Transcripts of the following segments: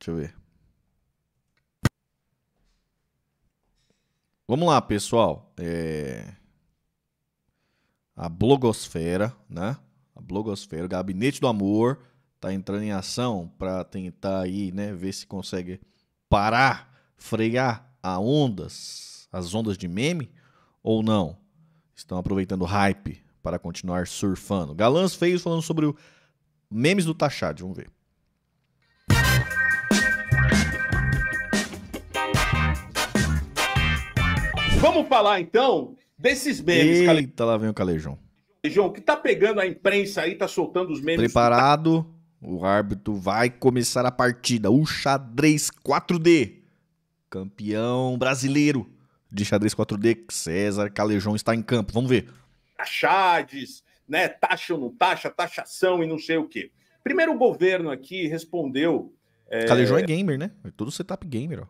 Deixa eu ver. Vamos lá, pessoal. É... A blogosfera, né? A blogosfera, o gabinete do amor, tá entrando em ação para tentar aí, né, ver se consegue parar, frear a ondas, as ondas de meme ou não. Estão aproveitando o hype para continuar surfando. Galãs feios falando sobre o memes do Tachad, vamos ver. Vamos falar então desses memes. Eita, Cale... lá vem o Calejão. Calejão, que tá pegando a imprensa aí, tá soltando os memes. Preparado, o árbitro vai começar a partida. O xadrez 4D, campeão brasileiro de xadrez 4D, César Calejão está em campo. Vamos ver. Taxades, né? Taxa ou não taxa, taxação e não sei o quê. Primeiro o governo aqui respondeu. É... Calejão é gamer, né? É todo setup gamer, ó.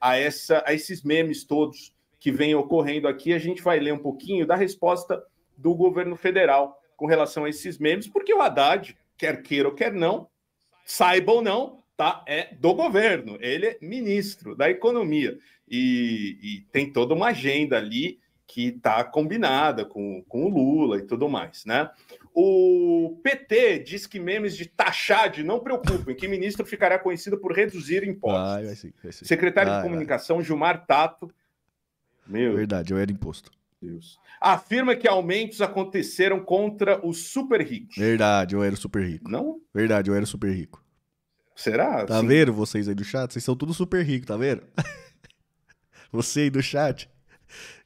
A, essa, a esses memes todos que vem ocorrendo aqui, a gente vai ler um pouquinho da resposta do governo federal com relação a esses memes, porque o Haddad, quer queira ou quer não, saiba ou não, tá? É do governo, ele é ministro da economia e, e tem toda uma agenda ali que está combinada com, com o Lula e tudo mais, né? O PT diz que memes de taxade não preocupem, que ministro ficará conhecido por reduzir impostos. Ah, assim. Secretário ah, de é. Comunicação Gilmar Tato meu. Verdade, eu era imposto. Deus. Afirma que aumentos aconteceram contra os super ricos. Verdade, eu era super rico. Não? Verdade, eu era super rico. Será? Tá Sim. vendo vocês aí do chat? Vocês são tudo super rico, tá vendo? Você aí do chat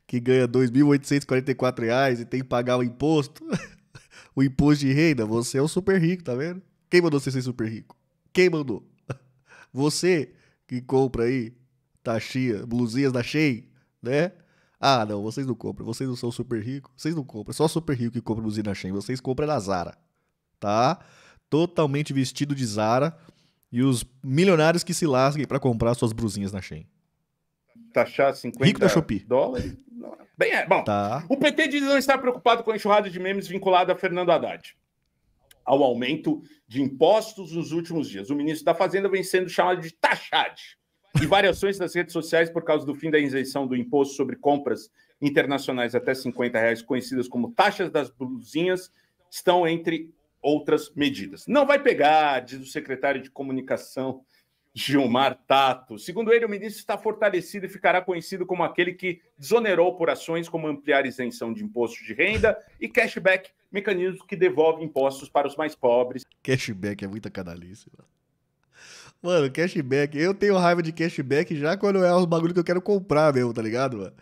que ganha R$ 2.844 e tem que pagar o imposto, o imposto de renda, você é um super rico, tá vendo? Quem mandou você ser super rico? Quem mandou? Você que compra aí taxinha, blusinhas da Shein, né? Ah, não, vocês não compram, vocês não são super ricos, vocês não compram, só super rico que compra na Shen, vocês compram na Zara, tá? Totalmente vestido de Zara e os milionários que se lasquem para comprar suas blusinhas na Shen. Taxar 50 Rico da Shopee. dólares? Bem, é, bom, tá. o PT diz não estar preocupado com a enxurrada de memes vinculada a Fernando Haddad ao aumento de impostos nos últimos dias. O ministro da Fazenda vem sendo chamado de taxade e variações nas redes sociais por causa do fim da isenção do imposto sobre compras internacionais até 50 reais, conhecidas como taxas das blusinhas, estão entre outras medidas. Não vai pegar, diz o secretário de Comunicação Gilmar Tato. Segundo ele, o ministro está fortalecido e ficará conhecido como aquele que desonerou por ações como ampliar isenção de imposto de renda e cashback, mecanismo que devolve impostos para os mais pobres. Cashback é muita canalice. Mano. Mano, cashback. Eu tenho raiva de cashback já quando é os bagulho que eu quero comprar mesmo, tá ligado, mano?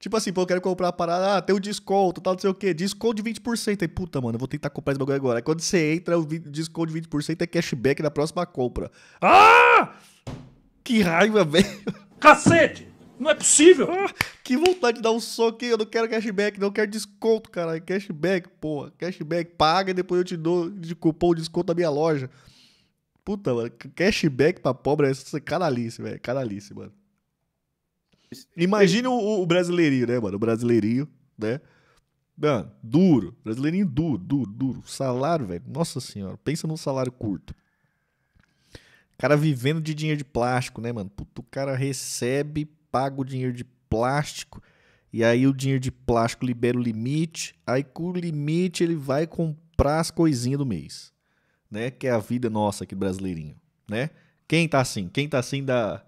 Tipo assim, pô, eu quero comprar a parada, ah, tem um desconto, tal, não sei o quê. Desconto de 20%. Aí, puta, mano, eu vou tentar comprar esse bagulho agora. Aí quando você entra, o desconto de 20% é cashback na próxima compra. Ah! Que raiva, velho. Cacete! Não é possível! Ah, que vontade de dar um soco Eu não quero cashback, não quero desconto, caralho. Cashback, porra. Cashback, paga e depois eu te dou de cupom desconto da minha loja. Puta, mano, cashback pra pobre é canalice, velho. Canalice, mano. Imagina o, o, brasileirinho, né, mano? O brasileirinho, né? Mano, duro. Brasileirinho duro, duro, duro. Salário, velho. Nossa senhora. Pensa num salário curto. Cara vivendo de dinheiro de plástico, né, mano? Puta, o cara recebe, paga o dinheiro de plástico. E aí o dinheiro de plástico libera o limite. Aí com o limite ele vai comprar as coisinhas do mês né? Que é a vida nossa aqui brasileirinho, né? Quem tá assim? Quem tá assim da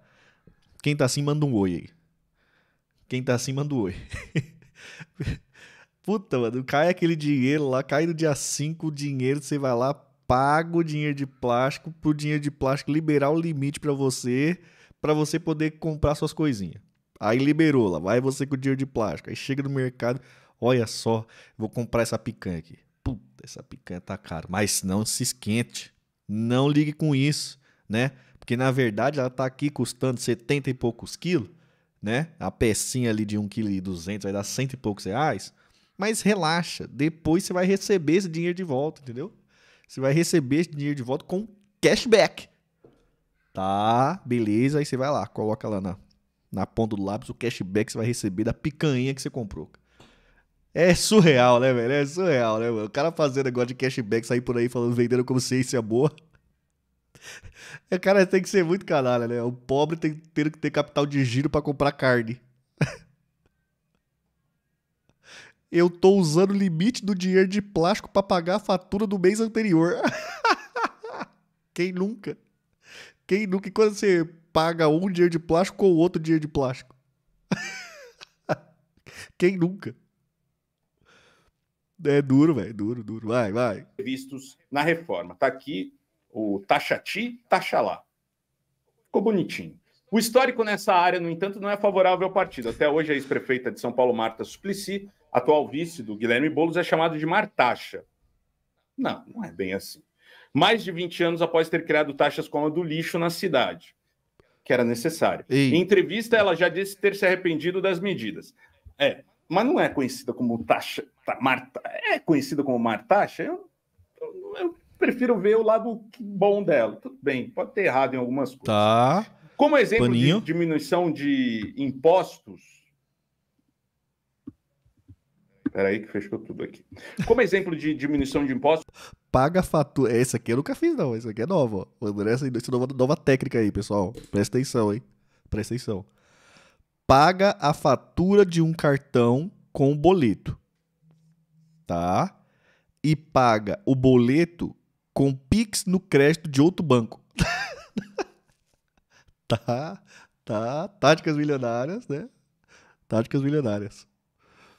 Quem tá assim manda um oi aí. Quem tá assim manda um oi. Puta, mano, cai aquele dinheiro lá, cai no dia 5 o dinheiro, você vai lá, paga o dinheiro de plástico pro dinheiro de plástico liberar o limite para você, para você poder comprar suas coisinhas. Aí liberou lá, vai você com o dinheiro de plástico. Aí chega no mercado, olha só, vou comprar essa picanha aqui puta, essa picanha tá cara. Mas não se esquente. Não ligue com isso, né? Porque na verdade ela tá aqui custando 70 e poucos quilos, né? A pecinha ali de 1,2 kg vai dar cento e poucos reais. Mas relaxa, depois você vai receber esse dinheiro de volta, entendeu? Você vai receber esse dinheiro de volta com cashback. Tá, beleza. Aí você vai lá, coloca lá na, na ponta do lápis o cashback que você vai receber da picanha que você comprou. É surreal, né, velho? É surreal, né, mano? O cara fazendo negócio de cashback, sair por aí falando, vendendo como ciência é boa. O cara tem que ser muito canalha, né? O pobre tem que ter, ter capital de giro para comprar carne. Eu tô usando o limite do dinheiro de plástico para pagar a fatura do mês anterior. Quem nunca? Quem nunca? E quando você paga um dinheiro de plástico ou outro dinheiro de plástico? Quem nunca? É duro, velho, duro, duro. Vai, vai. Vistos na reforma. Tá aqui o taxati, taxa lá. Ficou bonitinho. O histórico nessa área, no entanto, não é favorável ao partido. Até hoje, a ex-prefeita de São Paulo, Marta Suplicy, atual vice do Guilherme Boulos, é chamado de Martaxa. Não, não é bem assim. Mais de 20 anos após ter criado taxas como a do lixo na cidade, que era necessária. Em entrevista, ela já disse ter se arrependido das medidas. É, mas não é conhecida como taxa Marta, Marta é conhecida como Martaxa, eu, eu, eu, prefiro ver o lado bom dela. Tudo bem, pode ter errado em algumas coisas. Tá. Como exemplo Paninho. de diminuição de impostos. Peraí, que fechou tudo aqui. Como exemplo de diminuição de impostos. Paga fatura. Essa aqui eu nunca fiz, não. Essa aqui é nova. O André, essa é nova, nova técnica aí, pessoal. Presta atenção, hein? Presta atenção. Paga a fatura de um cartão com o boleto tá? E paga o boleto com Pix no crédito de outro banco. tá, tá. Táticas milionárias, né? Táticas milionárias.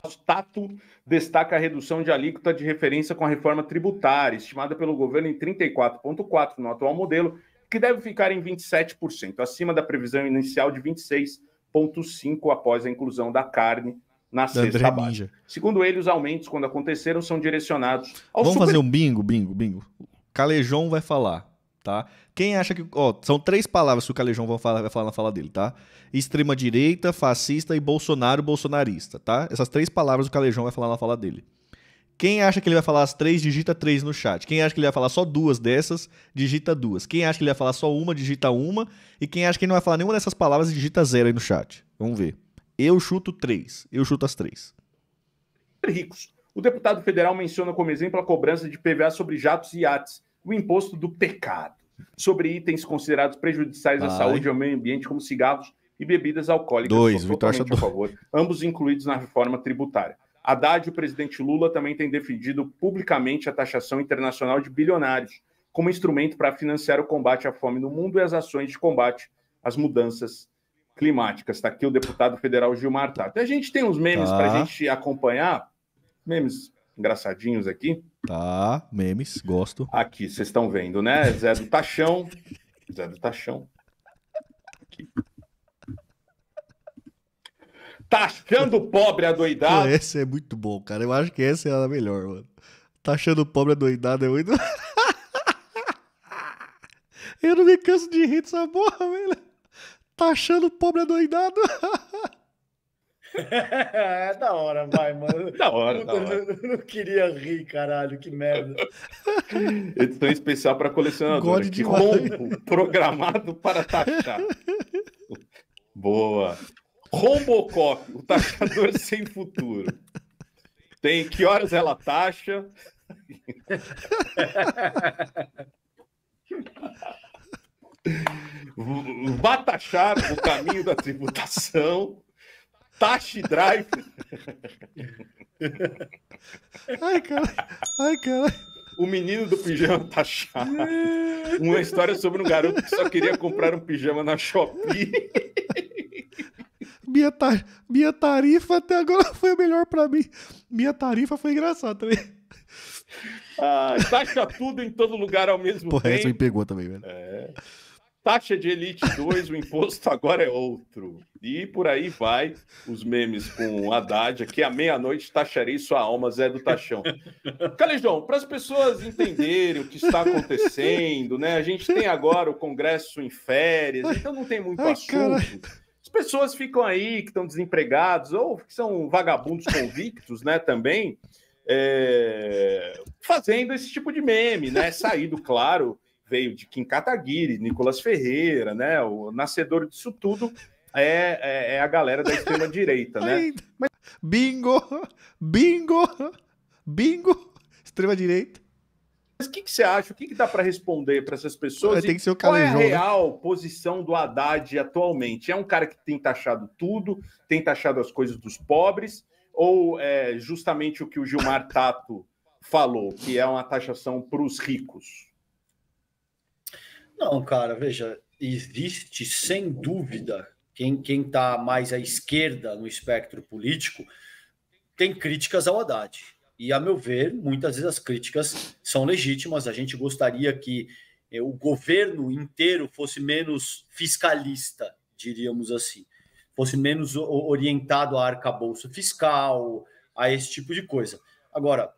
O Tato destaca a redução de alíquota de referência com a reforma tributária, estimada pelo governo em 34,4% no atual modelo, que deve ficar em 27%, acima da previsão inicial de 26,5% após a inclusão da carne na sexta abaixo. Segundo ele, os aumentos, quando aconteceram, são direcionados ao Vamos super... fazer um bingo, bingo, bingo. calejão vai falar, tá? Quem acha que. Ó, são três palavras que o calejão vai falar, vai falar na fala dele, tá? Extrema-direita, fascista e Bolsonaro bolsonarista, tá? Essas três palavras o calejão vai falar na fala dele. Quem acha que ele vai falar as três, digita três no chat. Quem acha que ele vai falar só duas dessas, digita duas. Quem acha que ele vai falar só uma, digita uma. E quem acha que ele não vai falar nenhuma dessas palavras, digita zero aí no chat. Vamos ver. Eu chuto três. Eu chuto as três. Ricos. O deputado federal menciona como exemplo a cobrança de PVA sobre jatos e iates, o imposto do pecado, sobre itens considerados prejudiciais à saúde e ao meio ambiente, como cigarros e bebidas alcoólicas. Dois, Vitor acha dois. Favor, ambos incluídos na reforma tributária. Haddad e o presidente Lula também têm defendido publicamente a taxação internacional de bilionários como instrumento para financiar o combate à fome no mundo e as ações de combate às mudanças climáticas. Está aqui o deputado federal Gilmar Tato. A gente tem uns memes tá. para a gente acompanhar, memes engraçadinhos aqui. Tá, memes, gosto. Aqui, vocês estão vendo, né? Zé do Tachão. Zé do Tachão. Aqui. Taxando pobre a doidada. Esse é muito bom, cara. Eu acho que essa é a melhor, mano. Taxando pobre a doidada é muito. Eu não me canso de rir dessa porra, velho tá achando o pobre adoidado? é da hora, vai, mano. Da hora, da hora. Não, não, queria rir, caralho, que merda. Edição especial para colecionador. de rombo programado para taxar. Boa. Rombocop, o taxador sem futuro. Tem que horas ela taxa. Batachar o caminho da tributação. Taxi Drive. Ai, cara. Ai, cara. O menino do pijama taxado. Uma história sobre um garoto que só queria comprar um pijama na Shopee. Minha, Minha tarifa até agora foi a melhor para mim. Minha tarifa foi engraçada também. Né? Ah, taxa tudo em todo lugar ao mesmo Porra, tempo. Porra, essa me pegou também, velho. É. Taxa de Elite 2, o imposto agora é outro. E por aí vai os memes com Haddad, que à meia-noite taxarei sua alma, Zé do Taxão. Calejão, para as pessoas entenderem o que está acontecendo, né? A gente tem agora o Congresso em férias, então não tem muito Ai, assunto. Cara. As pessoas ficam aí que estão desempregados ou que são vagabundos convictos, né? Também é... fazendo esse tipo de meme, né? Saído, claro veio de Kim Kataguiri, Nicolas Ferreira, né? O nascedor disso tudo é, é, é a galera da extrema direita, né? Bingo, bingo, bingo, extrema direita. Mas o que, que, você acha? O que, que dá para responder para essas pessoas? É, tem que ser o qual é a né? real posição do Haddad atualmente? É um cara que tem taxado tudo, tem taxado as coisas dos pobres, ou é justamente o que o Gilmar Tato falou, que é uma taxação para os ricos? Não, cara, veja, existe sem dúvida quem quem está mais à esquerda no espectro político tem críticas ao Haddad. E a meu ver, muitas vezes as críticas são legítimas. A gente gostaria que eh, o governo inteiro fosse menos fiscalista, diríamos assim, fosse menos orientado a arcabouço fiscal, a esse tipo de coisa. Agora,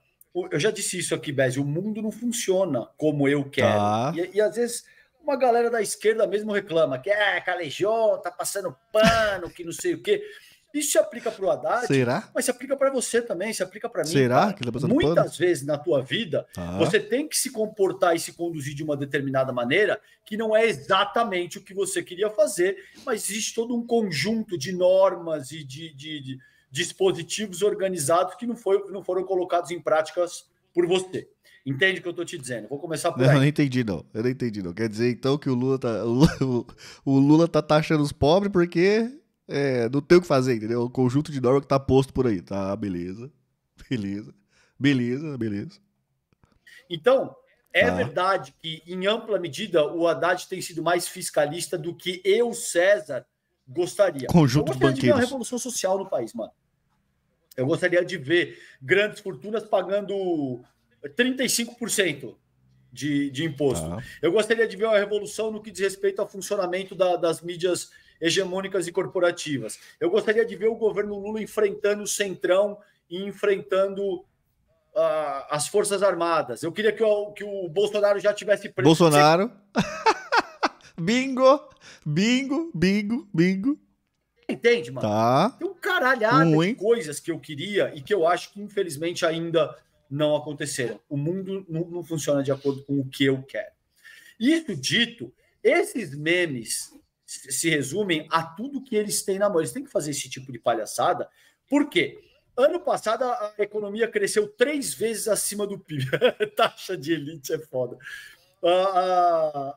eu já disse isso aqui, Bez, o mundo não funciona como eu quero. Tá. E, e às vezes uma galera da esquerda mesmo reclama que é ah, calejão, tá passando pano, que não sei o quê. Isso se aplica para o Haddad, Será? mas se aplica para você também, se aplica para mim. Será? Tá Muitas pano? vezes na tua vida, ah. você tem que se comportar e se conduzir de uma determinada maneira que não é exatamente o que você queria fazer, mas existe todo um conjunto de normas e de, de, de dispositivos organizados que não, foi, não foram colocados em práticas por você. Entende o que eu estou te dizendo? Vou começar por não, aí. Eu não entendi, não. Eu não entendi, não. Quer dizer, então, que o Lula tá, o Lula, tá taxando os pobres porque é, não tem o que fazer, entendeu? O conjunto de norma que tá posto por aí. Tá, beleza. Beleza. Beleza, beleza. Então, é tá. verdade que, em ampla medida, o Haddad tem sido mais fiscalista do que eu, César, gostaria. Conjunto eu gostaria de ver uma revolução social no país, mano. Eu gostaria de ver grandes fortunas pagando 35% é de, de imposto. Ah. Eu gostaria de ver uma revolução no que diz respeito ao funcionamento da, das mídias hegemônicas e corporativas. Eu gostaria de ver o governo Lula enfrentando o Centrão e enfrentando uh, as Forças Armadas. Eu queria que o, que o Bolsonaro já tivesse preso. Bolsonaro. bingo, bingo, bingo, bingo. Entende, mano? Tá. Tem um caralhada Ruim. de coisas que eu queria e que eu acho que, infelizmente, ainda não aconteceram. O mundo não, não funciona de acordo com o que eu quero. Isso dito, esses memes se resumem a tudo que eles têm na mão. Eles têm que fazer esse tipo de palhaçada, porque ano passado a economia cresceu três vezes acima do PIB. Taxa de elite é foda. A,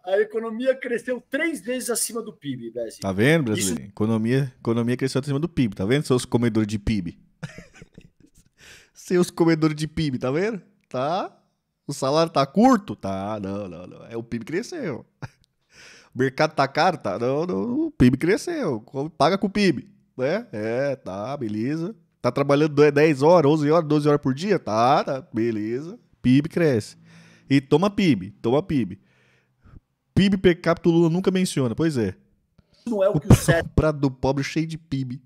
a, a, economia cresceu três vezes acima do PIB, Brasil. Tá vendo, Brasil? Isso... Economia, economia cresceu acima do PIB, tá vendo, seus comedores de PIB? Seus comedores de PIB, tá vendo? Tá. O salário tá curto? Tá, não, não, não. É o PIB cresceu. O mercado tá caro? Tá, não, não. O PIB cresceu. Paga com o PIB, né? É, tá, beleza. Tá trabalhando 10 horas, 11 horas, 12 horas por dia? Tá, tá, beleza. PIB cresce. E toma PIB, toma PIB. PIB per capita o Lula nunca menciona, pois é. Não é o que o certo. prato do pobre cheio de PIB.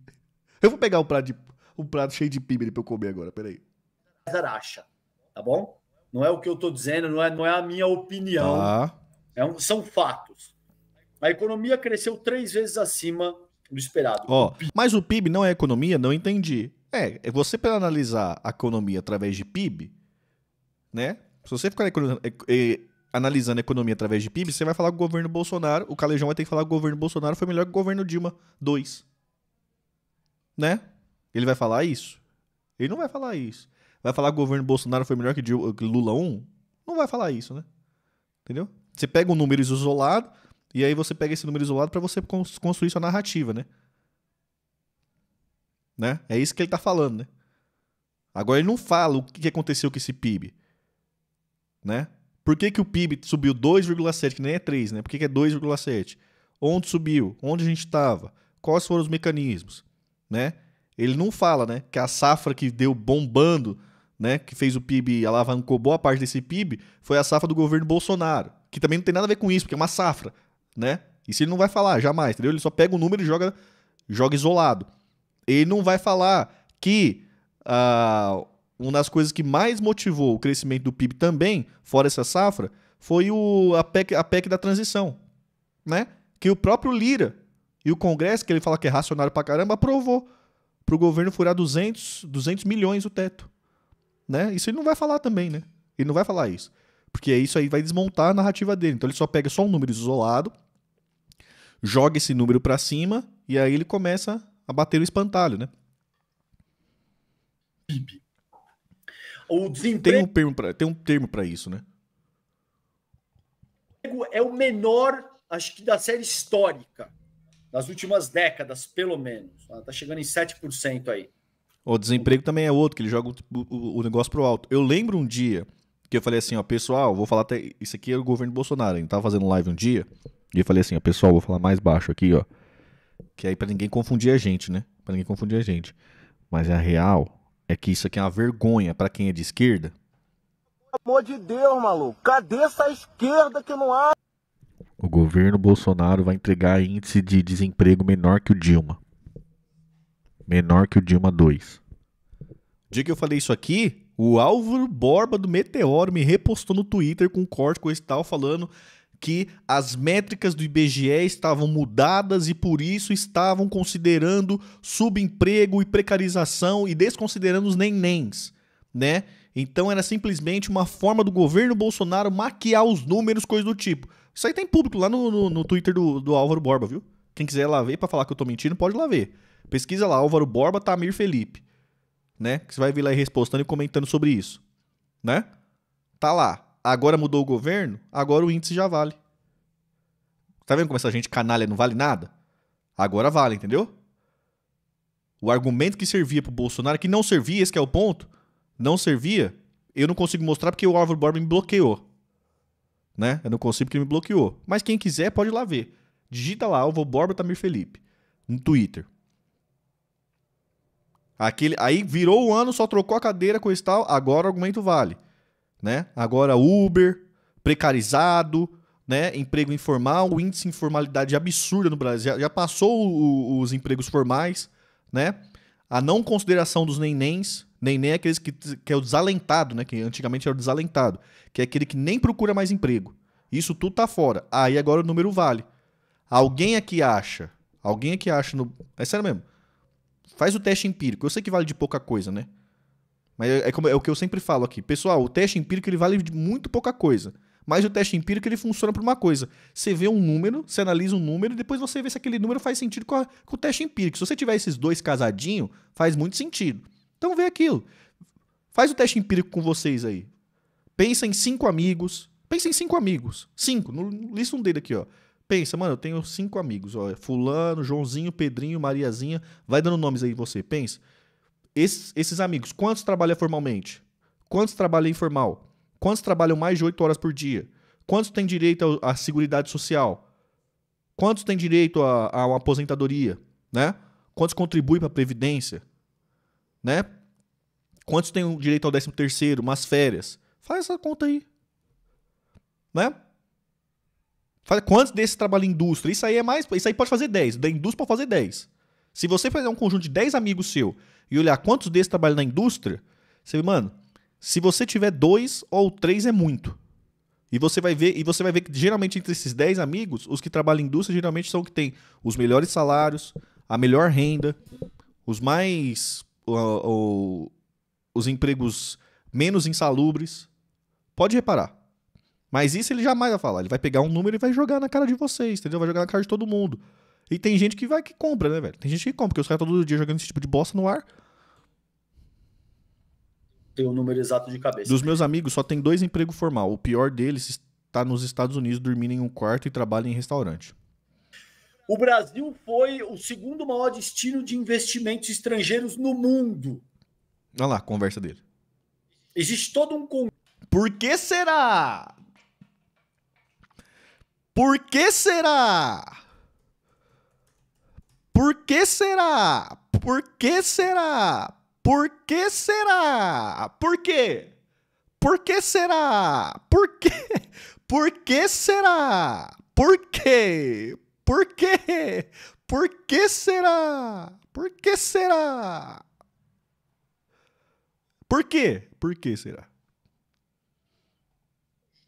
Eu vou pegar o prato, de, o prato cheio de PIB pra eu comer agora, peraí. César acha, tá bom? Não é o que eu estou dizendo, não é, não é a minha opinião. Tá. É um, são fatos. A economia cresceu três vezes acima do esperado. Ó, oh, mas o PIB não é economia? Não entendi. É, é você para analisar a economia através de PIB, né? Se você ficar analisando a economia através de PIB, você vai falar que o governo Bolsonaro, o Calejão vai ter que falar que o governo Bolsonaro foi melhor que o governo Dilma 2. Né? Ele vai falar isso? Ele não vai falar isso. Vai falar que o governo Bolsonaro foi melhor que Lula 1? Não vai falar isso, né? Entendeu? Você pega um número isolado e aí você pega esse número isolado para você construir sua narrativa, né? né? É isso que ele tá falando, né? Agora ele não fala o que aconteceu com esse PIB, né? Por que, que o PIB subiu 2,7, que nem é 3, né? Por que, que é 2,7? Onde subiu? Onde a gente estava? Quais foram os mecanismos, né? Ele não fala, né, que a safra que deu bombando né, que fez o PIB, alavancou boa parte desse PIB, foi a safra do governo Bolsonaro, que também não tem nada a ver com isso, porque é uma safra, né? Isso ele não vai falar jamais, entendeu? Ele só pega o número e joga, joga isolado. Ele não vai falar que uh, uma das coisas que mais motivou o crescimento do PIB também, fora essa safra, foi o, a, PEC, a PEC da transição, né? Que o próprio Lira e o Congresso, que ele fala que é racionário pra caramba, aprovou pro governo furar 200, 200 milhões o teto né? Isso ele não vai falar também, né? Ele não vai falar isso. Porque isso aí vai desmontar a narrativa dele. Então ele só pega só um número isolado, joga esse número para cima e aí ele começa a bater o espantalho, né? PIB. O desemprego... Tem um termo para um isso, né? É o menor, acho que da série histórica, das últimas décadas, pelo menos. Tá chegando em 7% aí. O desemprego também é outro, que ele joga o, o, o negócio pro alto. Eu lembro um dia que eu falei assim, ó, pessoal, vou falar até. Isso aqui é o governo Bolsonaro, ele tava fazendo live um dia, e eu falei assim, ó, pessoal, vou falar mais baixo aqui, ó. Que aí para ninguém confundir a gente, né? Para ninguém confundir a gente. Mas a real é que isso aqui é uma vergonha para quem é de esquerda. Pelo amor de Deus, maluco, cadê essa esquerda que não há? O governo Bolsonaro vai entregar índice de desemprego menor que o Dilma menor que o Dilma 2. O dia que eu falei isso aqui, o Álvaro Borba do Meteoro me repostou no Twitter com um corte com esse tal falando que as métricas do IBGE estavam mudadas e por isso estavam considerando subemprego e precarização e desconsiderando os nenéns, né? Então era simplesmente uma forma do governo Bolsonaro maquiar os números, coisa do tipo. Isso aí tem público lá no, no, no Twitter do, do Álvaro Borba, viu? Quem quiser lá ver para falar que eu tô mentindo, pode lá ver. Pesquisa lá, Álvaro Borba, Tamir Felipe. Né? Que você vai vir lá e respondendo e comentando sobre isso. Né? Tá lá. Agora mudou o governo, agora o índice já vale. Tá vendo como essa gente canalha não vale nada? Agora vale, entendeu? O argumento que servia pro Bolsonaro, que não servia, esse é o ponto, não servia, eu não consigo mostrar porque o Álvaro Borba me bloqueou. Né? Eu não consigo porque ele me bloqueou. Mas quem quiser pode ir lá ver. Digita lá, Álvaro Borba Tamir Felipe, no Twitter. Aquele, aí virou o ano, só trocou a cadeira, com esse tal, agora o argumento vale. Né? Agora Uber, precarizado, né? emprego informal, o índice de informalidade absurda no Brasil. Já, passou o, o, os empregos formais, né? A não consideração dos nenéns, neném é aqueles que, que é o desalentado, né? Que antigamente era o desalentado, que é aquele que nem procura mais emprego. Isso tudo tá fora. Aí agora o número vale. Alguém aqui acha, alguém aqui acha no. É sério mesmo. Faz o teste empírico. Eu sei que vale de pouca coisa, né? Mas é, é, como, é o que eu sempre falo aqui. Pessoal, o teste empírico ele vale de muito pouca coisa. Mas o teste empírico ele funciona por uma coisa. Você vê um número, você analisa um número e depois você vê se aquele número faz sentido com, a, com o teste empírico. Se você tiver esses dois casadinhos, faz muito sentido. Então vê aquilo. Faz o teste empírico com vocês aí. Pensa em cinco amigos. Pensa em cinco amigos. Cinco. No, lista um dedo aqui, ó. Pensa, mano, eu tenho cinco amigos, ó, é fulano, Joãozinho, Pedrinho, Mariazinha, vai dando nomes aí você, pensa. Esses, esses amigos, quantos trabalham formalmente? Quantos trabalham informal? Quantos trabalham mais de oito horas por dia? Quantos têm direito à seguridade social? Quantos têm direito a, a uma aposentadoria, né? Quantos contribuem para a previdência, né? Quantos têm direito ao décimo terceiro, umas férias? Faz essa conta aí, né? Fala, quantos desses trabalham em indústria? Isso aí é mais. Isso aí pode fazer 10. Da indústria pode fazer 10. Se você fizer um conjunto de 10 amigos seu e olhar quantos desses trabalham na indústria, você vê, mano, se você tiver dois ou três é muito. E você vai ver, e você vai ver que geralmente entre esses 10 amigos, os que trabalham em indústria geralmente são os que têm os melhores salários, a melhor renda, os mais o, o, os empregos menos insalubres. Pode reparar. Mas isso ele jamais vai falar. Ele vai pegar um número e vai jogar na cara de vocês, entendeu? Vai jogar na cara de todo mundo. E tem gente que vai que compra, né, velho? Tem gente que compra, porque os caras todo dia jogando esse tipo de bosta no ar. Tem o um número exato de cabeça. Dos meus amigos, só tem dois empregos formal. O pior deles está nos Estados Unidos dormindo em um quarto e trabalha em restaurante. O Brasil foi o segundo maior destino de investimentos estrangeiros no mundo. Olha lá a conversa dele. Existe todo um. Por que será? Por que será? Por que será? Por que será? Por que será? Por quê? Por que será? Por quê? Por que será? Por quê? Por quê? Por que será? Por que será? Por quê? Por que será?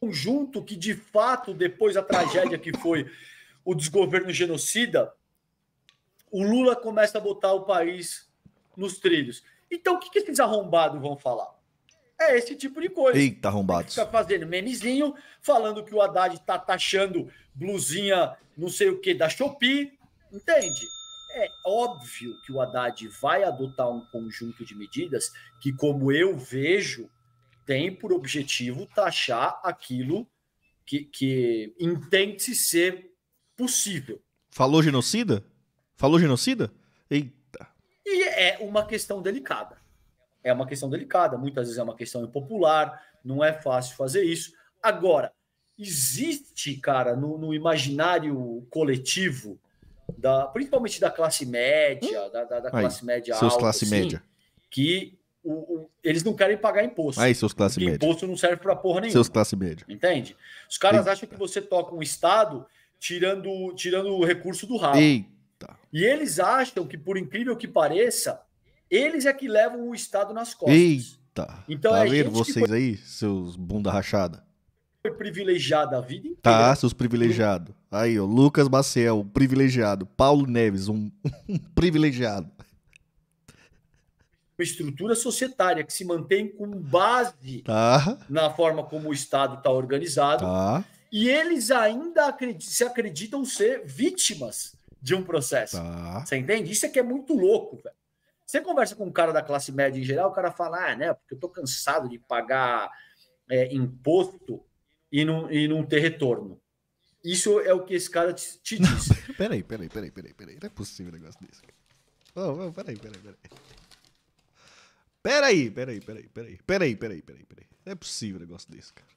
conjunto que, de fato, depois da tragédia que foi o desgoverno genocida, o Lula começa a botar o país nos trilhos. Então, o que, que esses arrombados vão falar? É esse tipo de coisa. Eita, arrombados. Fica fazendo memezinho, falando que o Haddad tá taxando blusinha não sei o que da Shopee, entende? É óbvio que o Haddad vai adotar um conjunto de medidas que, como eu vejo, tem por objetivo taxar aquilo que, que entende-se ser possível. Falou genocida? Falou genocida? Eita. E é uma questão delicada. É uma questão delicada, muitas vezes é uma questão impopular, não é fácil fazer isso. Agora, existe, cara, no, no imaginário coletivo, da, principalmente da classe média, hum? da, da, da, classe Aí, média seus alta, classe assim, média. que o, o, eles não querem pagar imposto. Aí, seus classe média. Imposto não serve para porra nenhuma. Seus classe média. Entende? Os caras Eita. acham que você toca um Estado tirando, tirando o recurso do rabo. Eita. E eles acham que, por incrível que pareça, eles é que levam o Estado nas costas. Eita. Então, tá é vendo vocês foi... aí, seus bunda rachada? Foi privilegiado a vida inteira. Tá, seus privilegiados. Aí, ó, Lucas Maciel, privilegiado. Paulo Neves, um, um privilegiado uma estrutura societária que se mantém com base tá. na forma como o Estado está organizado. Tá. E eles ainda se acreditam ser vítimas de um processo. Tá. Você entende? Isso é que é muito louco, velho. Você conversa com um cara da classe média em geral, o cara fala, ah, né, porque eu tô cansado de pagar é, imposto e não, e não ter retorno. Isso é o que esse cara te, te diz. Não, peraí, peraí, peraí, peraí, peraí. Não é possível um negócio desse. oh, peraí, peraí, peraí. Peraí, peraí, peraí, peraí, peraí, peraí, peraí, peraí. Não é possível um negócio desse, cara.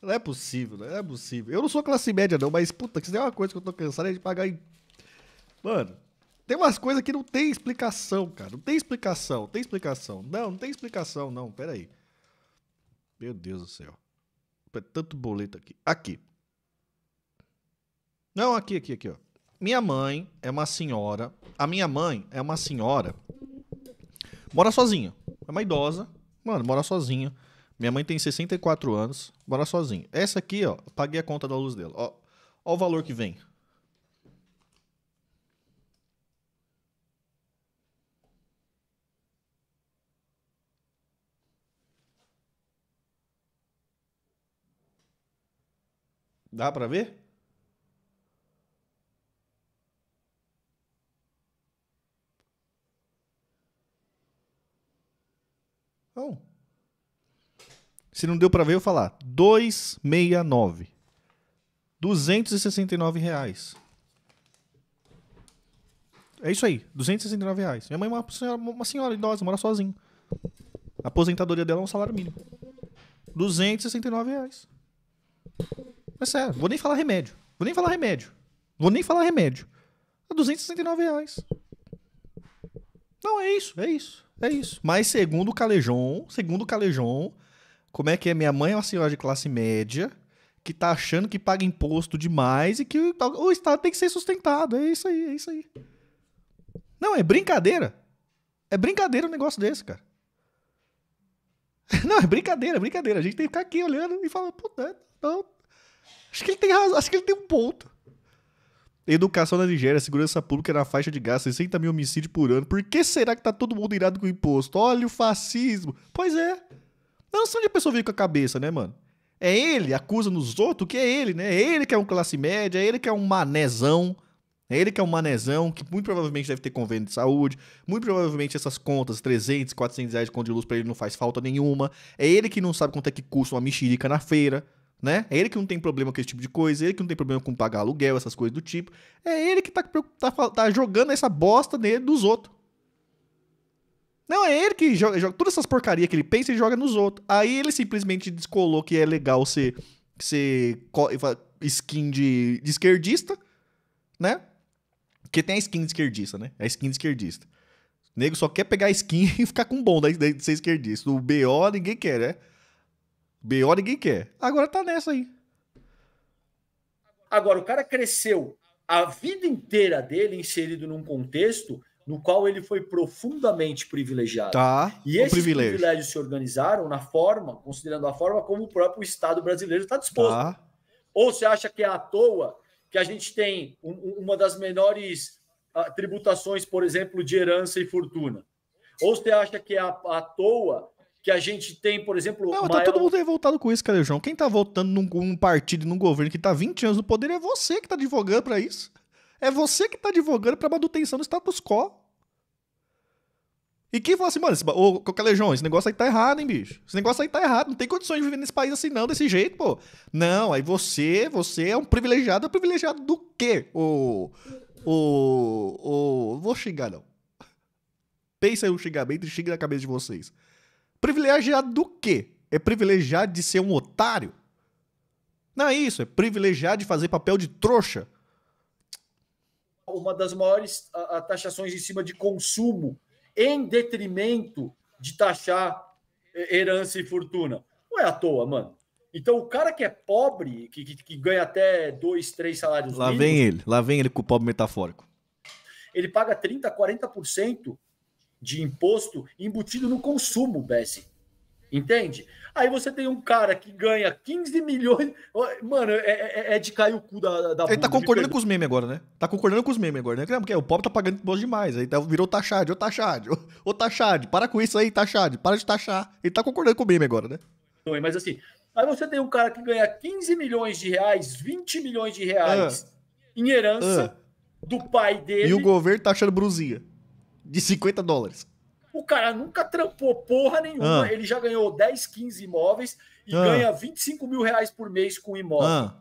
Não é possível, não é possível. Eu não sou classe média, não, mas puta, que se tem uma coisa que eu tô cansado é de pagar em. Mano, tem umas coisas que não tem explicação, cara. Não tem explicação, não tem explicação. Não, não tem explicação, não. Peraí. Meu Deus do céu. É tanto boleto aqui. Aqui. Não, aqui, aqui, aqui, ó. Minha mãe é uma senhora. A minha mãe é uma senhora Mora sozinha. É uma idosa. Mano, mora sozinha. Minha mãe tem 64 anos, mora sozinha. Essa aqui, ó, paguei a conta da luz dela. Ó, ó o valor que vem. Dá para ver? Não. Se não deu para ver, eu falar. 269. 269 reais. É isso aí, 269 reais. Minha mãe é uma senhora, uma senhora idosa, mora sozinha. A aposentadoria dela é um salário mínimo. 269 reais. Mas é sério, vou nem falar remédio. Vou nem falar remédio. Vou nem falar remédio. É 269 reais. Então é isso, é isso, é isso. Mas segundo o Calejon, segundo o Calejon, como é que é? Minha mãe é uma senhora de classe média que tá achando que paga imposto demais e que o Estado tem que ser sustentado. É isso aí, é isso aí. Não, é brincadeira. É brincadeira um negócio desse, cara. Não, é brincadeira, é brincadeira. A gente tem que ficar aqui olhando e falando, puta, é, não. Acho que ele tem razão, acho que ele tem um ponto. Educação na Nigéria, segurança pública na faixa de gás, 60 mil homicídios por ano. Por que será que tá todo mundo irado com o imposto? Olha o fascismo. Pois é. não sei onde a pessoa veio com a cabeça, né, mano? É ele, acusa nos outros que é ele, né? É ele que é um classe média, é ele que é um manezão. É ele que é um manezão, que muito provavelmente deve ter convênio de saúde. Muito provavelmente essas contas, 300, 400 reais de conta de luz pra ele não faz falta nenhuma. É ele que não sabe quanto é que custa uma mexerica na feira né? É ele que não tem problema com esse tipo de coisa, é ele que não tem problema com pagar aluguel, essas coisas do tipo. É ele que tá, tá, tá jogando essa bosta nele dos outros. Não, é ele que joga, joga todas essas porcarias que ele pensa e joga nos outros. Aí ele simplesmente descolou que é legal ser, ser skin de, de esquerdista, né? Porque tem a skin de esquerdista, né? A skin de esquerdista. O nego só quer pegar a skin e ficar com bom de ser esquerdista. O BO ninguém quer, né? B.O. ninguém quer. Agora tá nessa aí. Agora, o cara cresceu a vida inteira dele inserido num contexto no qual ele foi profundamente privilegiado. Tá, e esses privilégio. privilégios se organizaram na forma, considerando a forma como o próprio Estado brasileiro está disposto. Tá. Ou você acha que é à toa que a gente tem um, uma das menores uh, tributações, por exemplo, de herança e fortuna? Ou você acha que é à, à toa que a gente tem, por exemplo. Não, maior... tá todo mundo revoltado com isso, Calejão. Quem tá votando num, num partido, num governo que tá 20 anos no poder é você que tá advogando para isso. É você que tá advogando pra manutenção do status quo. E quem fala assim, mano, esse, ô, Calejão, esse negócio aí tá errado, hein, bicho? Esse negócio aí tá errado, não tem condições de viver nesse país assim não, desse jeito, pô. Não, aí você, você é um privilegiado, é um privilegiado do quê, ô... Ô... Ô... Vou xingar, não. Pensa em um xingamento e xinga na cabeça de vocês. Privilegiado do quê? É privilegiado de ser um otário? Não é isso, é privilegiado de fazer papel de trouxa. Uma das maiores a, a taxações em cima de consumo, em detrimento de taxar eh, herança e fortuna. Não é à toa, mano. Então, o cara que é pobre, que, que, que ganha até dois, três salários lá mínimos... Lá vem ele, lá vem ele com o pobre metafórico. Ele paga 30%, 40% de imposto embutido no consumo, Bessie. Entende? Aí você tem um cara que ganha 15 milhões. Mano, é, é, é, é de cair o cu da, da Ele tá concordando com os memes agora, né? Tá concordando com os memes agora, né? Porque o pobre tá pagando imposto demais. Aí tá, virou taxade, ô taxade, ô taxade, para com isso aí, taxade, para de taxar. Ele tá concordando com o meme agora, né? Mas assim, aí você tem um cara que ganha 15 milhões de reais, 20 milhões de reais ah. em herança ah. do pai dele. E o governo tá achando brusinha de 50 dólares. O cara nunca trampou porra nenhuma, ah. ele já ganhou 10, 15 imóveis e ah. ganha 25 mil reais por mês com imóvel. Ah.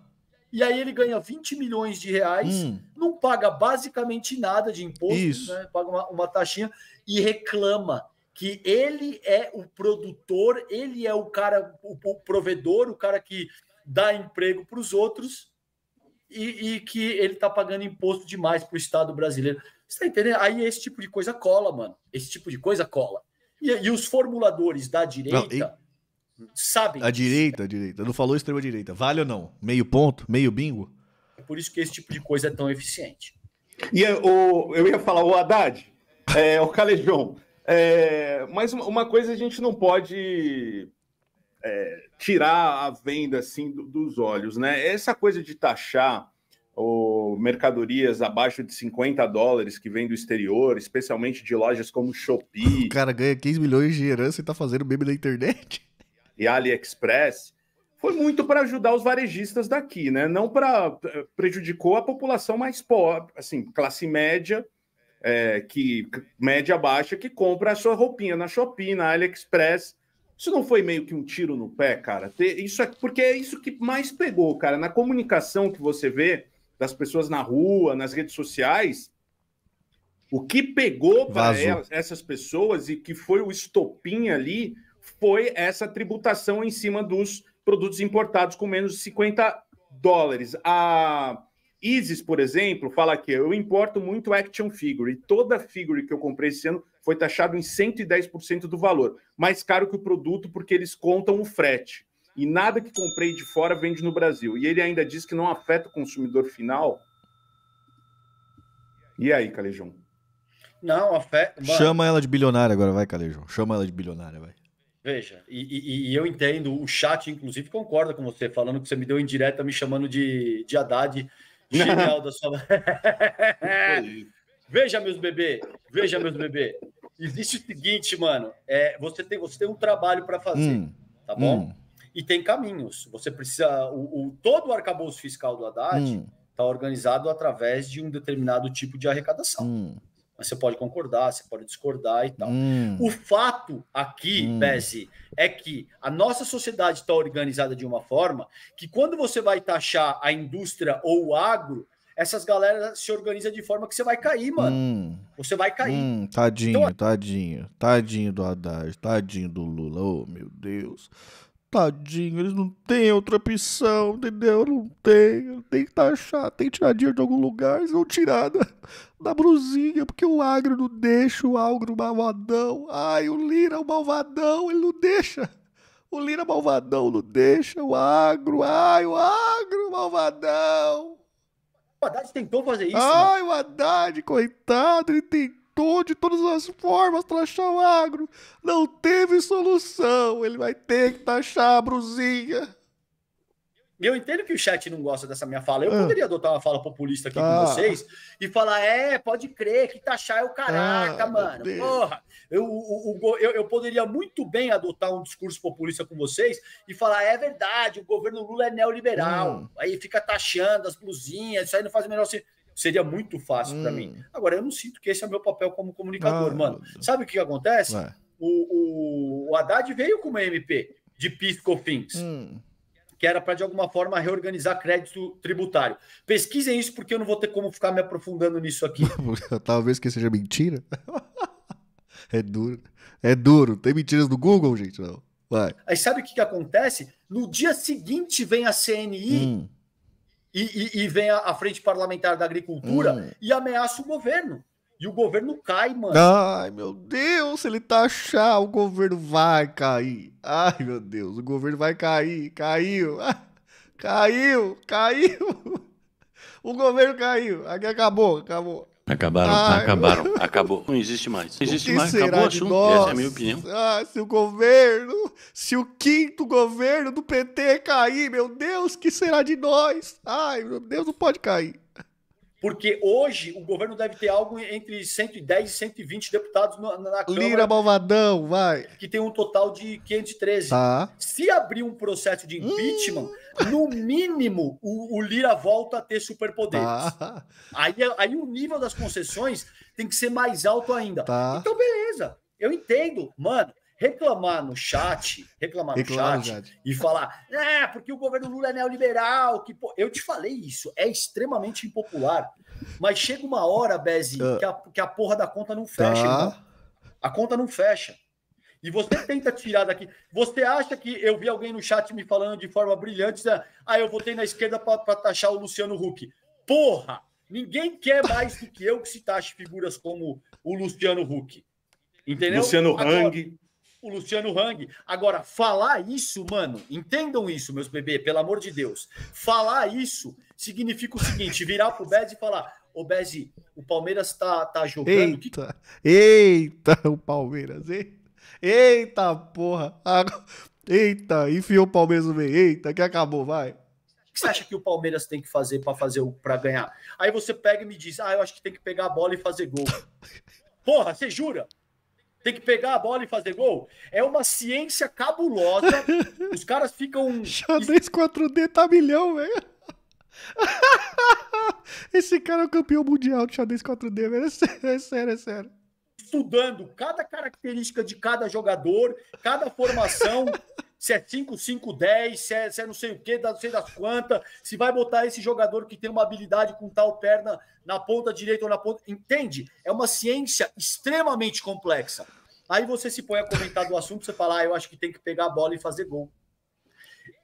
E aí ele ganha 20 milhões de reais, hum. não paga basicamente nada de imposto, né? paga uma, uma taxinha e reclama que ele é o produtor, ele é o cara, o, o provedor, o cara que dá emprego para os outros e, e, que ele está pagando imposto demais para o Estado brasileiro. Você tá entendendo? Aí esse tipo de coisa cola, mano. Esse tipo de coisa cola. E, e os formuladores da direita não, e... sabem. A direita, a direita. Não falou extrema direita. Vale ou não? Meio ponto? Meio bingo? É por isso que esse tipo de coisa é tão eficiente. E é, o, eu ia falar, o Haddad, é, o Calejão. É, mas uma coisa a gente não pode é, tirar a venda assim do, dos olhos, né? Essa coisa de taxar o mercadorias abaixo de 50 dólares que vêm do exterior, especialmente de lojas como Shopee. O cara ganha 15 milhões de herança e tá fazendo meme na internet. E AliExpress. Foi muito para ajudar os varejistas daqui, né? Não para. Eh, prejudicou a população mais pobre, assim, classe média, é, que média baixa, que compra a sua roupinha na Shopee, na AliExpress. Isso não foi meio que um tiro no pé, cara? Isso é porque é isso que mais pegou, cara. Na comunicação que você vê, das pessoas na rua, nas redes sociais, o que pegou para essas pessoas e que foi o estopim ali foi essa tributação em cima dos produtos importados com menos de 50 dólares. A Isis, por exemplo, fala que eu importo muito action figure e toda figure que eu comprei esse ano foi taxado em 110% do valor, mais caro que o produto porque eles contam o frete e nada que comprei de fora vende no Brasil. E ele ainda diz que não afeta o consumidor final. E aí, Calejão? Não, afeta. Mano... Chama ela de bilionária agora, vai, Calejão. Chama ela de bilionária, vai. Veja, e, e, e, eu entendo, o chat, inclusive, concorda com você, falando que você me deu indireta me chamando de, de Haddad. Genial da sua. veja, meus bebê, veja, meus bebê. Existe o seguinte, mano. É, você, tem, você tem um trabalho para fazer, hum, tá bom? Hum e tem caminhos. Você precisa. O, o todo o arcabouço fiscal do Haddad está hum. Tá organizado através de um determinado tipo de arrecadação. Hum. Mas você pode concordar, você pode discordar e tal. Hum. O fato aqui, hum. é que a nossa sociedade está organizada de uma forma que quando você vai taxar a indústria ou o agro, essas galera se organizam de forma que você vai cair, mano. Hum. Você vai cair. Hum, tadinho, então, tadinho. Tadinho do Haddad, tadinho do Lula. Oh, meu Deus. Tadinho, eles não têm outra opção, entendeu? Não tem. Tem que achar, tem que tirar dinheiro de algum lugar. Eles vão tirar da, da brusinha, porque o agro não deixa o agro malvadão. Ai, o Lira, é o malvadão, ele não deixa. O Lira é malvadão não deixa, o agro, ai, o agro é malvadão. O Haddad tentou fazer isso. Ai, mano. Né? o Haddad, coitado, ele tentou tentou de todas as formas taxar o agro. Não teve solução. Ele vai ter que taxar a brusinha. Eu entendo que o chat não gosta dessa minha fala. Eu ah. poderia adotar uma fala populista aqui ah. com vocês e falar: é, pode crer, que taxar é o caraca, ah, mano. Porra. Eu, eu, eu, eu, poderia muito bem adotar um discurso populista com vocês e falar: é verdade, o governo Lula é neoliberal. Hum. Aí fica taxando as blusinhas, isso aí não faz o menor sentido. Seria muito fácil hum. para mim. Agora, eu não sinto que esse é meu papel como comunicador, ah, mano. Sabe o que acontece? O, o, o Haddad veio com uma MP de Pisco Fins, Hum que era para de alguma forma reorganizar crédito tributário. Pesquisem isso porque eu não vou ter como ficar me aprofundando nisso aqui. Talvez que seja mentira. é duro. É duro. Tem mentiras do Google, gente, não. Vai. Aí sabe o que, que acontece? No dia seguinte vem a CNI hum e, e, e vem a, a, Frente Parlamentar da Agricultura hum. e ameaça o governo. E o governo cai, mano. Ai, meu Deus, ele tá achar, o governo vai cair. Ai, meu Deus, o governo vai cair, caiu. Caiu, caiu. O governo caiu. Aqui acabou, acabou. Acabaram, Ai, ah, acabaram, acabou. Não existe mais. Não existe mais, acabou o assunto. Essa é a minha opinião. Ah, se o governo, se o quinto governo do PT cair, meu Deus, que será de nós? Ai, meu Deus, não pode cair porque hoje o governo deve ter algo entre 110 e 120 deputados na, na Câmara. Lira Malvadão, vai. Que tem um total de 513. Tá. Se abrir um processo de impeachment, hum. no mínimo o, o, Lira volta a ter superpoderes. Tá. Aí, aí o nível das concessões tem que ser mais alto ainda. Tá. Então, beleza, eu entendo. Mano, reclamar no chat, reclamar, no, chat, e falar, é, porque o governo Lula é neoliberal, que pô... eu te falei isso, é extremamente impopular. Mas chega uma hora, Bezi, uh, ah. que, a, que a porra da conta não fecha. Tá. A conta não fecha. E você tenta tirar daqui. Você acha que eu vi alguém no chat me falando de forma brilhante, ah, eu votei na esquerda para taxar o Luciano Huck. Porra! Ninguém quer mais do que eu que se taxe figuras como o Luciano Huck. Entendeu? Luciano Hang o Luciano Hang. Agora, falar isso, mano, entendam isso, meus bebês, pelo amor de Deus. Falar isso significa o seguinte: virar pro Bez e falar. Ô, Bez, o Palmeiras tá, tá jogando. Eita, que... eita, o Palmeiras. Eita, eita porra. Eita, enfiou o Palmeiras no meio. Eita, que acabou, vai. O que você acha que o Palmeiras tem que fazer para fazer para ganhar? Aí você pega e me diz: "Ah, eu acho que tem que pegar a bola e fazer gol". Porra, você jura? tem que pegar a bola e fazer gol. É uma ciência cabulosa. Os caras ficam. Xadrez 4D tá milhão, velho. Esse cara é o campeão mundial de xadrez 4D, velho. É sério, é sério, é sério. Estudando cada característica de cada jogador, cada formação. se é 5, 5, 10, se é, se é não sei o que, não sei das quantas, se vai botar esse jogador que tem uma habilidade com tal perna na ponta direita ou na ponta. Entende? É uma ciência extremamente complexa. Aí você se põe a comentar do assunto, você fala, ah, eu acho que tem que pegar a bola e fazer gol.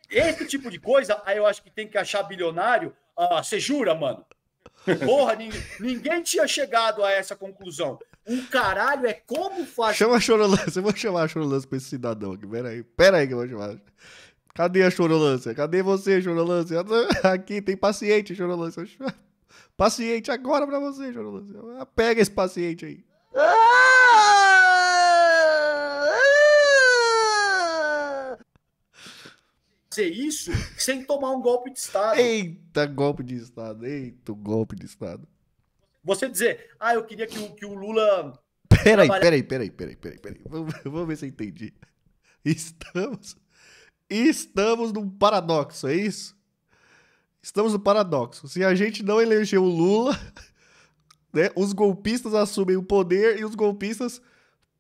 Esse tipo de coisa, aí eu acho que tem que achar bilionário. Ah, você jura, mano? Porra, ninguém, ninguém tinha chegado a essa conclusão. Um caralho é como faz. Chama a Chorolância, eu vou chamar a Chorolância pra esse cidadão aqui. Pera aí, pera aí que eu vou chamar. Cadê a Chorolância? Cadê você, Chorolância? Aqui tem paciente, Chorolância. Paciente agora pra você, Chorolância. Ah, pega esse paciente aí. Fazer isso sem tomar um golpe de Estado. Eita, golpe de Estado. Eita, golpe de Estado. Você dizer, ah, eu queria que o, que o Lula. Peraí, peraí, peraí, peraí, peraí, peraí. Vamos, vamos ver se eu entendi. Estamos. Estamos num paradoxo, é isso? Estamos no paradoxo. Se a gente não eleger o Lula, né, os golpistas assumem o poder e os golpistas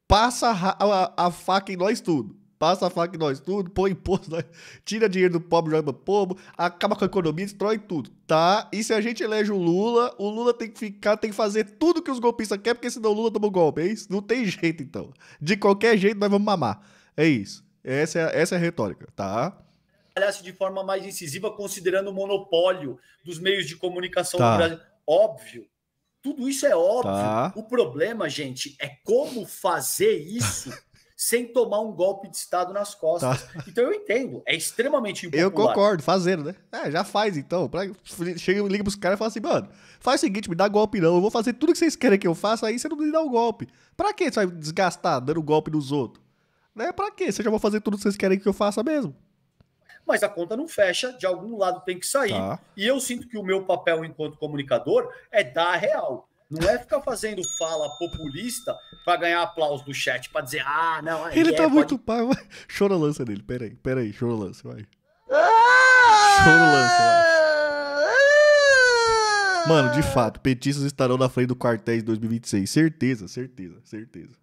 passam a, a, a faca em nós tudo passa a faca em nós tudo, põe imposto, nós, tira dinheiro do pobre, joga povo, acaba com a economia, destrói tudo, tá? E se a gente elege o Lula, o Lula tem que ficar, tem que fazer tudo que os golpistas querem, porque senão o Lula toma um golpe, é isso? Não tem jeito, então. De qualquer jeito, nós vamos mamar. É isso. Essa é, essa é a retórica, tá? Trabalhasse de forma mais incisiva, considerando o monopólio dos meios de comunicação tá. do Brasil. Óbvio, tudo isso é óbvio. Tá. O problema, gente, é como fazer isso sem tomar um golpe de Estado nas costas. Tá. Então eu entendo, é extremamente impopular. Eu concordo, fazendo, né? É, já faz então. Pra... Chega, liga pros caras e fala assim, mano, faz o seguinte, me dá golpe não, eu vou fazer tudo que vocês querem que eu faça, aí você não me dá o um golpe. Pra que você vai desgastar dando golpe nos outros? Né? Pra que? Você já vai fazer tudo que vocês querem que eu faça mesmo. Mas a conta não fecha, de algum lado tem que sair. Tá. E eu sinto que o meu papel enquanto comunicador é dar a real. Não é ficar fazendo fala populista para ganhar aplauso do chat, para dizer, ah, não. É, Ele é, tá pode... muito pai. Vai. Chora lança dele, peraí, peraí, chora lança, vai. Chora lança, vai. Mano, de fato, petistas estarão na frente do quartel em 2026. Certeza, certeza, certeza.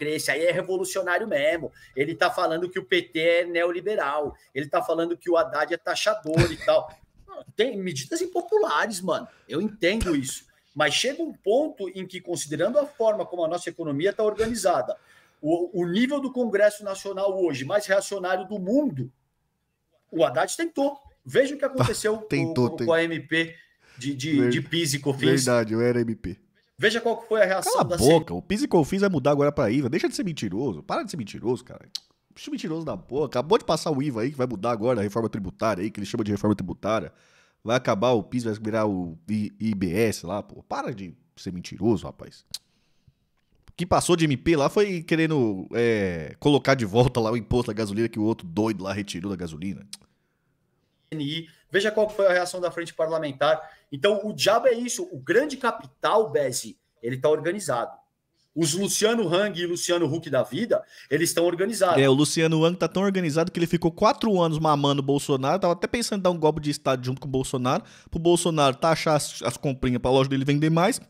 Esse aí é revolucionário mesmo. Ele tá falando que o PT é neoliberal. Ele tá falando que o Haddad é taxador e tal. Tem medidas impopulares, mano. Eu entendo isso. Mas chega um ponto em que, considerando a forma como a nossa economia está organizada, o, o, nível do Congresso Nacional hoje, mais reacionário do mundo, o Haddad tentou. Veja o que aconteceu tentou, com, com, a MP de, de, Ver... de PIS e COFINS. Verdade, eu era MP. Veja qual foi a reação Cala a boca, o PIS e COFINS vai mudar agora para IVA. Deixa de ser mentiroso, para de ser mentiroso, cara. Bicho mentiroso da boca. Acabou de passar o IVA aí, que vai mudar agora a reforma tributária aí, que eles chamam de reforma tributária. Vai acabar o PIS, vai virar o I IBS lá, pô. Para de ser mentiroso, rapaz. O que passou de MP lá foi querendo é, colocar de volta lá o imposto da gasolina que o outro doido lá retirou da gasolina. Veja qual foi a reação da frente parlamentar. Então, o diabo é isso. O grande capital, Beze, ele está organizado. Os Luciano Hang e Luciano Huck da vida, eles estão organizados. É, o Luciano Hang tá tão organizado que ele ficou quatro anos mamando o Bolsonaro, tava até pensando em dar um golpe de Estado junto com o Bolsonaro, pro Bolsonaro taxar tá as, as comprinhas pra loja dele vender mais.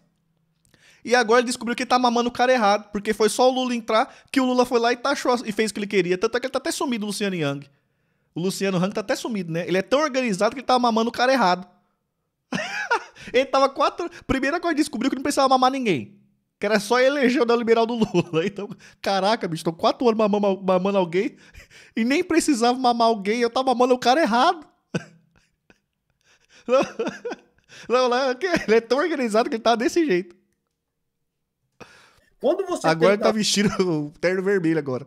E agora ele descobriu que ele tá mamando o cara errado, porque foi só o Lula entrar que o Lula foi lá e taxou e fez o que ele queria. Tanto é que ele tá até sumido, o Luciano Hang. O Luciano Hang tá até sumido, né? Ele é tão organizado que ele tá mamando o cara errado. ele tava quatro. Primeira coisa, descobriu é que não precisava mamar ninguém que era só eleger o neoliberal do Lula. Então, caraca, bicho, tô quatro anos mamando, mamando alguém e nem precisava mamar alguém, eu tava mamando o cara errado. Não, não, não ele é tão organizado que ele tava tá desse jeito. Quando você agora tenta... ele tá vestindo o terno vermelho agora.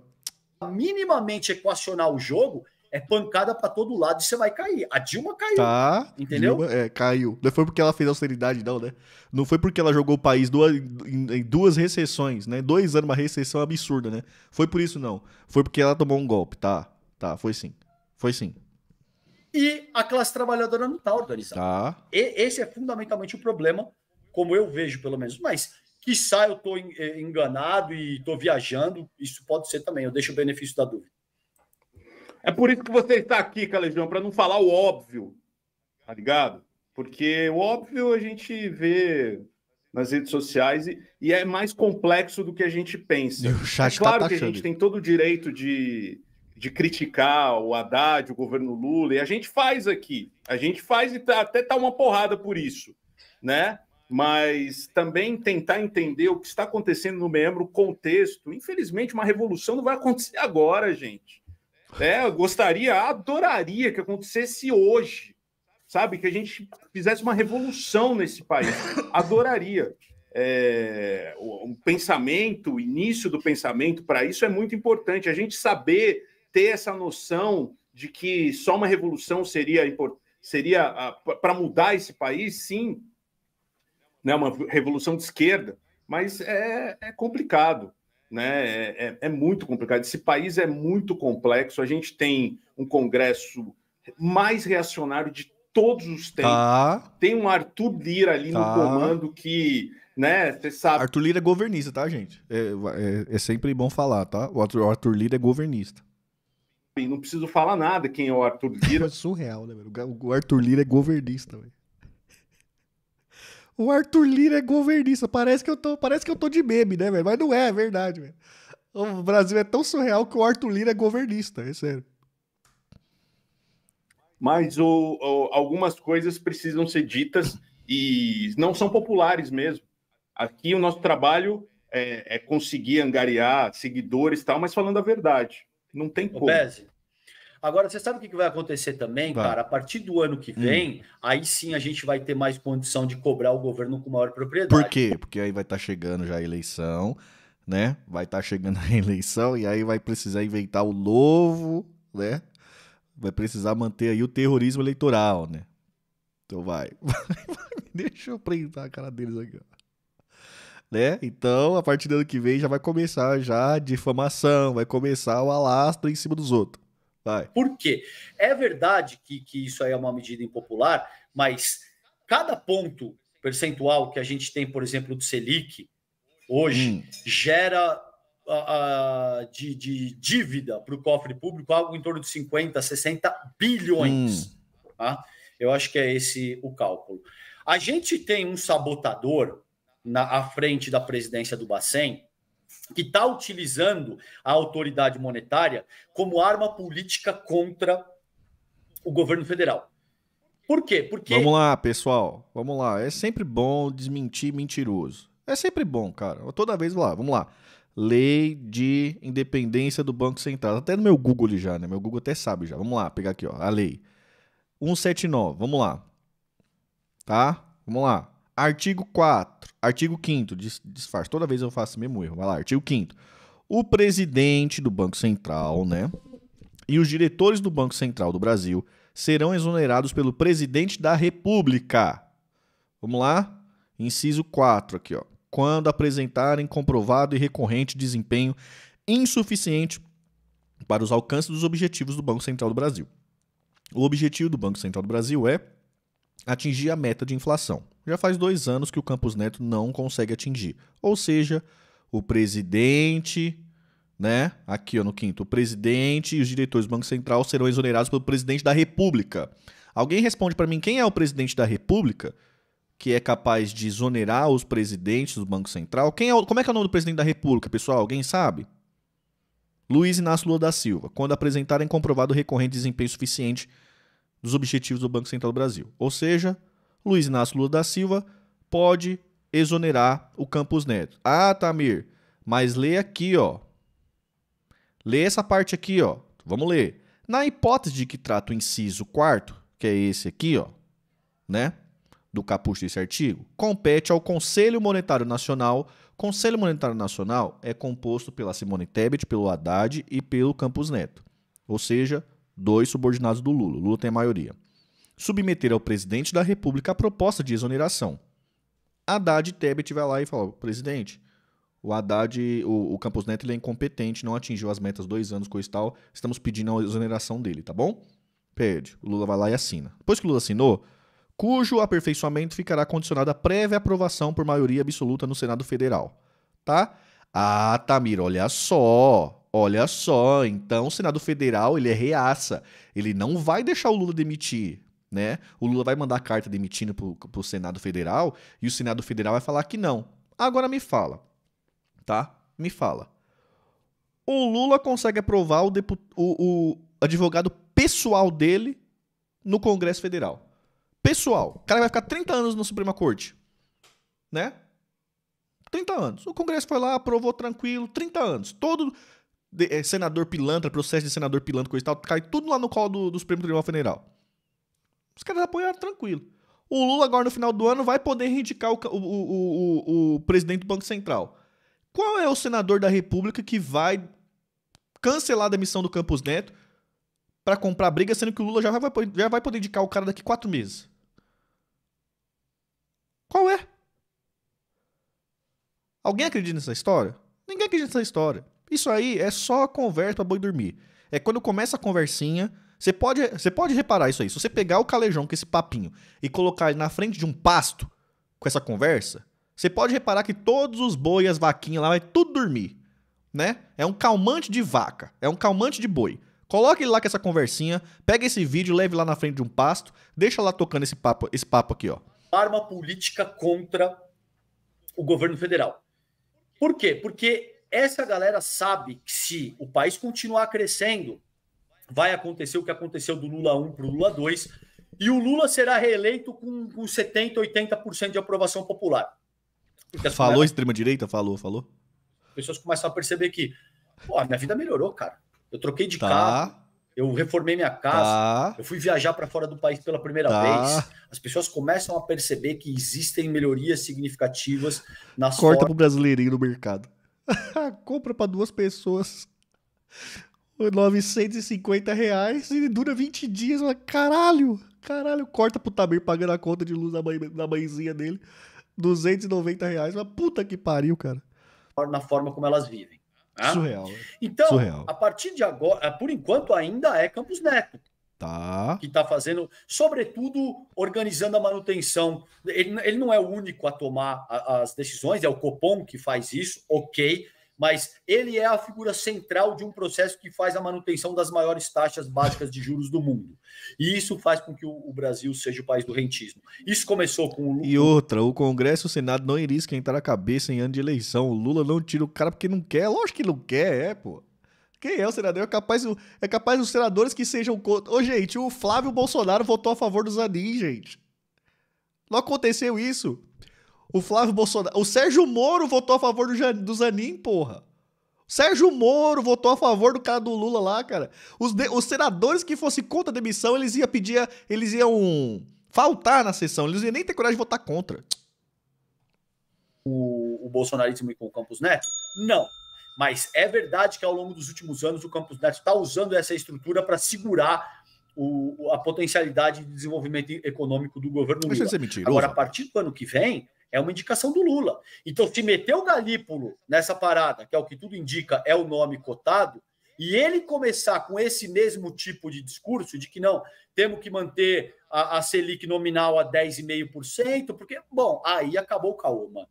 Minimamente equacionar o jogo, é pancada para todo lado e você vai cair. A Dilma caiu. Tá. Entendeu? Dilma, é, caiu. Não foi porque ela fez austeridade, não, né? Não foi porque ela jogou o país duas, em, em duas recessões, né? Dois anos, uma recessão absurda, né? Foi por isso, não. Foi porque ela tomou um golpe, tá? Tá, foi sim. Foi sim. E a classe trabalhadora não está organizada. Tá. E, esse é fundamentalmente o problema, como eu vejo, pelo menos. Mas, quiçá eu estou eh, enganado e estou viajando, isso pode ser também. Eu deixo o benefício da dúvida. É por isso que você está aqui, Calejão, para não falar o óbvio, tá ligado? Porque o óbvio a gente vê nas redes sociais e, e é mais complexo do que a gente pensa. é tá claro tá que a gente tem todo o direito de, de criticar o Haddad, o governo Lula, e a gente faz aqui. A gente faz e tá, até tá uma porrada por isso, né? Mas também tentar entender o que está acontecendo no membro, o contexto. Infelizmente, uma revolução não vai acontecer agora, gente. Né? Eu gostaria, adoraria que acontecesse hoje, sabe? Que a gente fizesse uma revolução nesse país. Adoraria. É, um pensamento, o início do pensamento para isso é muito importante. A gente saber ter essa noção de que só uma revolução seria seria ah, para mudar esse país, sim, né, uma revolução de esquerda, mas é, é complicado né? É, é, é, muito complicado. Esse país é muito complexo. A gente tem um Congresso mais reacionário de todos os tempos. Tá. Tem um Arthur Lira ali tá. no comando que, né? Você sabe. Arthur Lira é governista, tá, gente? É, é, é sempre bom falar, tá? O Arthur, o Arthur Lira é governista. não preciso falar nada quem é o Arthur Lira. é surreal, né? O Arthur Lira é governista, velho. O Arthur Lira é governista. Parece que eu tô, parece que eu tô de meme, né, velho? Mas não é, é verdade, velho. O Brasil é tão surreal que o Arthur Lira é governista, é sério. Mas o, o, algumas coisas precisam ser ditas e não são populares mesmo. Aqui o nosso trabalho é, é conseguir angariar seguidores e tal, mas falando a verdade. Não tem como. Pese, Agora, você sabe o que vai acontecer também, vai. cara? A partir do ano que hum. vem, hum. aí sim a gente vai ter mais condição de cobrar o governo com maior propriedade. Por quê? Porque aí vai estar tá chegando já a eleição, né? Vai estar tá chegando a eleição e aí vai precisar inventar o novo, né? Vai precisar manter aí o terrorismo eleitoral, né? Então vai. Deixa eu prender a cara deles aqui, ó. Né? Então, a partir do ano que vem já vai começar já a difamação, vai começar o alastro em cima dos outros. Vai. Por quê? É verdade que, que isso aí é uma medida impopular, mas cada ponto percentual que a gente tem, por exemplo, do Selic, hoje, hum. gera a, a, de, de, dívida para o cofre público algo em torno de 50, 60 bilhões. Hum. Tá? Eu acho que é esse o cálculo. A gente tem um sabotador na à frente da presidência do Bacen, que está utilizando a autoridade monetária como arma política contra o governo federal. Por quê? Porque. Vamos lá, pessoal. Vamos lá. É sempre bom desmentir mentiroso. É sempre bom, cara. toda vez lá, vamos lá. Lei de independência do Banco Central. Até no meu Google já, né? Meu Google até sabe já. Vamos lá, pegar aqui, ó. A lei. 179, vamos lá. Tá? Vamos lá. Artigo 4. Artigo 5 disfarce. Toda vez eu faço o mesmo erro. Vai lá, artigo 5 O presidente do Banco Central, né? E os diretores do Banco Central do Brasil serão exonerados pelo presidente da República. Vamos lá? Inciso 4 aqui, ó. Quando apresentarem comprovado e recorrente desempenho insuficiente para os alcances dos objetivos do Banco Central do Brasil. O objetivo do Banco Central do Brasil é atingir a meta de inflação já faz dois anos que o Campos Neto não consegue atingir. Ou seja, o presidente, né? Aqui ó, no quinto, o presidente e os diretores do Banco Central serão exonerados pelo presidente da República. Alguém responde para mim quem é o presidente da República que é capaz de exonerar os presidentes do Banco Central? Quem é o, como é que é o nome do presidente da República, pessoal? Alguém sabe? Luiz Inácio Lula da Silva, quando apresentarem comprovado recorrente desempenho suficiente dos objetivos do Banco Central do Brasil. Ou seja, Luiz Inácio Lula da Silva pode exonerar o Campos Neto. Ah, Tamir, mas lê aqui, ó. Lê essa parte aqui, ó. Vamos ler. Na hipótese de que trata o inciso 4, que é esse aqui, ó, né? Do caput desse artigo, compete ao Conselho Monetário Nacional. Conselho Monetário Nacional é composto pela Simone Tebet, pelo Haddad e pelo Campos Neto. Ou seja, dois subordinados do Lula. Lula tem a maioria submeter ao presidente da República a proposta de exoneração. Haddad Tebet vai lá e fala: presidente, o Haddad, o, o Campos Neto, ele é incompetente, não atingiu as metas dois anos, com e tal. Estamos pedindo a exoneração dele, tá bom? Pede. O Lula vai lá e assina. Depois que o Lula assinou, cujo aperfeiçoamento ficará condicionado à prévia aprovação por maioria absoluta no Senado Federal. Tá? Ah, Tamir, olha só. Olha só, então o Senado Federal, ele é reaça. Ele não vai deixar o Lula demitir né? O Lula vai mandar carta demitindo pro Senado Federal e o Senado Federal vai falar que não. Agora me fala, tá? Me fala. O Lula consegue aprovar o, o, o advogado pessoal dele no Congresso Federal. Pessoal. O cara vai ficar 30 anos na Suprema Corte. Né? 30 anos. O Congresso foi lá, aprovou tranquilo, 30 anos. Todo eh, senador pilantra, processo de senador pilantra, coisa e tal, cai tudo lá no colo do, do Supremo Tribunal Federal. Os caras apoiaram tranquilo. O Lula agora no final do ano vai poder indicar o, o, o, o, presidente do Banco Central. Qual é o senador da República que vai cancelar a demissão do Campos Neto para comprar briga, sendo que o Lula já vai, já vai poder indicar o cara daqui quatro meses? Qual é? Alguém acredita nessa história? Ninguém acredita nessa história. Isso aí é só conversa pra boi dormir. É quando começa a conversinha, você pode, você pode reparar isso aí. Se você pegar o calejão com esse papinho e colocar ele na frente de um pasto com essa conversa, você pode reparar que todos os boi, as vaquinhas lá, vai tudo dormir. Né? É um calmante de vaca, é um calmante de boi. Coloque ele lá com essa conversinha, pega esse vídeo, leve lá na frente de um pasto, deixa lá tocando esse papo, esse papo aqui, ó. Arma política contra o governo federal. Por quê? Porque essa galera sabe que se o país continuar crescendo, vai acontecer o que aconteceu do Lula 1 para o Lula 2, e o Lula será reeleito com, com 70%, 80% de aprovação popular. Pessoas falou começam... extrema-direita? Falou, falou. As pessoas começam a perceber que, pô, a minha vida melhorou, cara. Eu troquei de tá. carro, eu reformei minha tá. casa, tá. eu fui viajar para fora do país pela primeira tá. vez. As pessoas começam a perceber que existem melhorias significativas nas Corta formas... o brasileirinho no mercado. Compra para duas pessoas. 950 reais e dura 20 dias. Fala, caralho, caralho. Corta pro Tamir pagando a conta de luz da, mãe, da mãezinha dele. 290 reais. Mas puta que pariu, cara. Na forma como elas vivem. Ah? Né? Surreal. Então, Surreal. a partir de agora, eh, por enquanto ainda é Campos Neto. Tá. Que está fazendo, sobretudo, organizando a manutenção. Ele, ele não é o único a tomar a, as decisões, é o Copom que faz isso, ok mas ele é a figura central de um processo que faz a manutenção das maiores taxas básicas de juros do mundo. E isso faz com que o, Brasil seja o país do rentismo. Isso começou com o Lula. E outra, o Congresso e o Senado não iriam esquentar a cabeça em ano de eleição. O Lula não tira o cara porque não quer. Lógico que não quer, é, pô. Quem é o senador? É capaz, é capaz senadores que sejam contra. Ô, gente, o Flávio Bolsonaro votou a favor do Zanin, gente. Não aconteceu isso. O Flávio Bolsonaro. O Sérgio Moro votou a favor do, Jan, do Zanin, porra. O Sérgio Moro votou a favor do cara do Lula lá, cara. Os, de, os senadores que fossem contra a demissão, eles iam pedir. Eles iam faltar na sessão. Eles iam nem ter coragem de votar contra. O, o bolsonarismo e com o Campos Neto? Não. Mas é verdade que ao longo dos últimos anos o Campos Neto está usando essa estrutura para segurar o, a potencialidade de desenvolvimento econômico do governo Lula. É Agora, a partir do ano que vem, é uma indicação do Lula. Então, se meter o Galípolo nessa parada, que é o que tudo indica, é o nome cotado, e ele começar com esse mesmo tipo de discurso de que não, temos que manter a, a Selic nominal a 10,5%, porque, bom, aí acabou o caô, mano.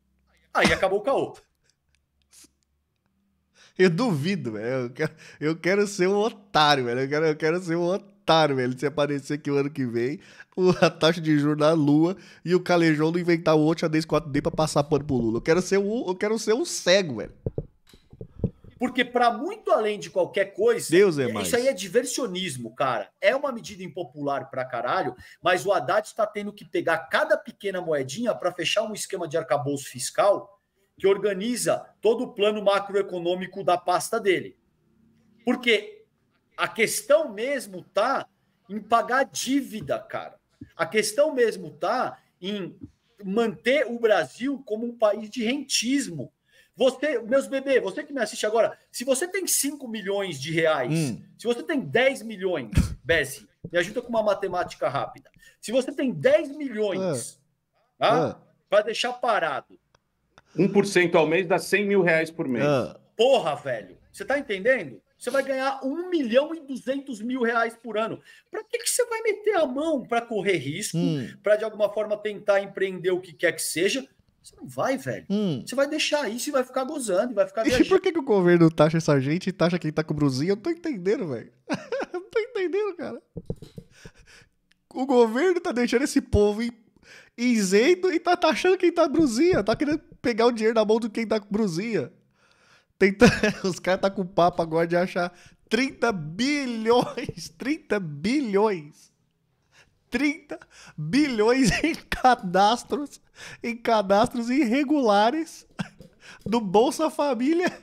Aí acabou o caô. Eu duvido, velho. Eu quero, eu quero ser um otário, velho. Eu quero, eu quero ser um otário otário, velho. Se aparecer aqui o ano que vem, a taxa de juros na lua e o calejão não inventar o outro xadrez 4D pra passar pano pro Lula. Eu quero ser um, eu quero ser um cego, velho. Porque, para muito além de qualquer coisa, Deus é mais. isso aí é diversionismo, cara. É uma medida impopular pra caralho, mas o Haddad está tendo que pegar cada pequena moedinha para fechar um esquema de arcabouço fiscal que organiza todo o plano macroeconômico da pasta dele. Porque a questão mesmo tá em pagar dívida, cara. A questão mesmo tá em manter o Brasil como um país de rentismo. Você, meus bebês, você que me assiste agora, se você tem 5 milhões de reais, hum. se você tem 10 milhões, Bessie, me ajuda com uma matemática rápida. Se você tem 10 milhões, ah. Tá? Ah. vai deixar parado. 1% ao mês dá 100 mil reais por mês. Ah. Porra, velho. Você tá entendendo? Você vai ganhar 1 milhão e 200 mil reais por ano. Para que, que você vai meter a mão para correr risco, hum. para de alguma forma tentar empreender o que quer que seja? Você não vai, velho. Hum. Você vai deixar isso e vai ficar gozando, vai ficar viajando. E por que, que o governo taxa essa gente e taxa quem tá com brusinha? Eu não tô entendendo, velho. Eu não tô entendendo, cara. O governo tá deixando esse povo isento e tá taxando quem tá brusinha. Tá querendo pegar o dinheiro na mão de quem tá com brusinha. Tenta... Os caras tá com papo agora de achar 30 bilhões, 30 bilhões, 30 bilhões em cadastros, em cadastros irregulares do Bolsa Família.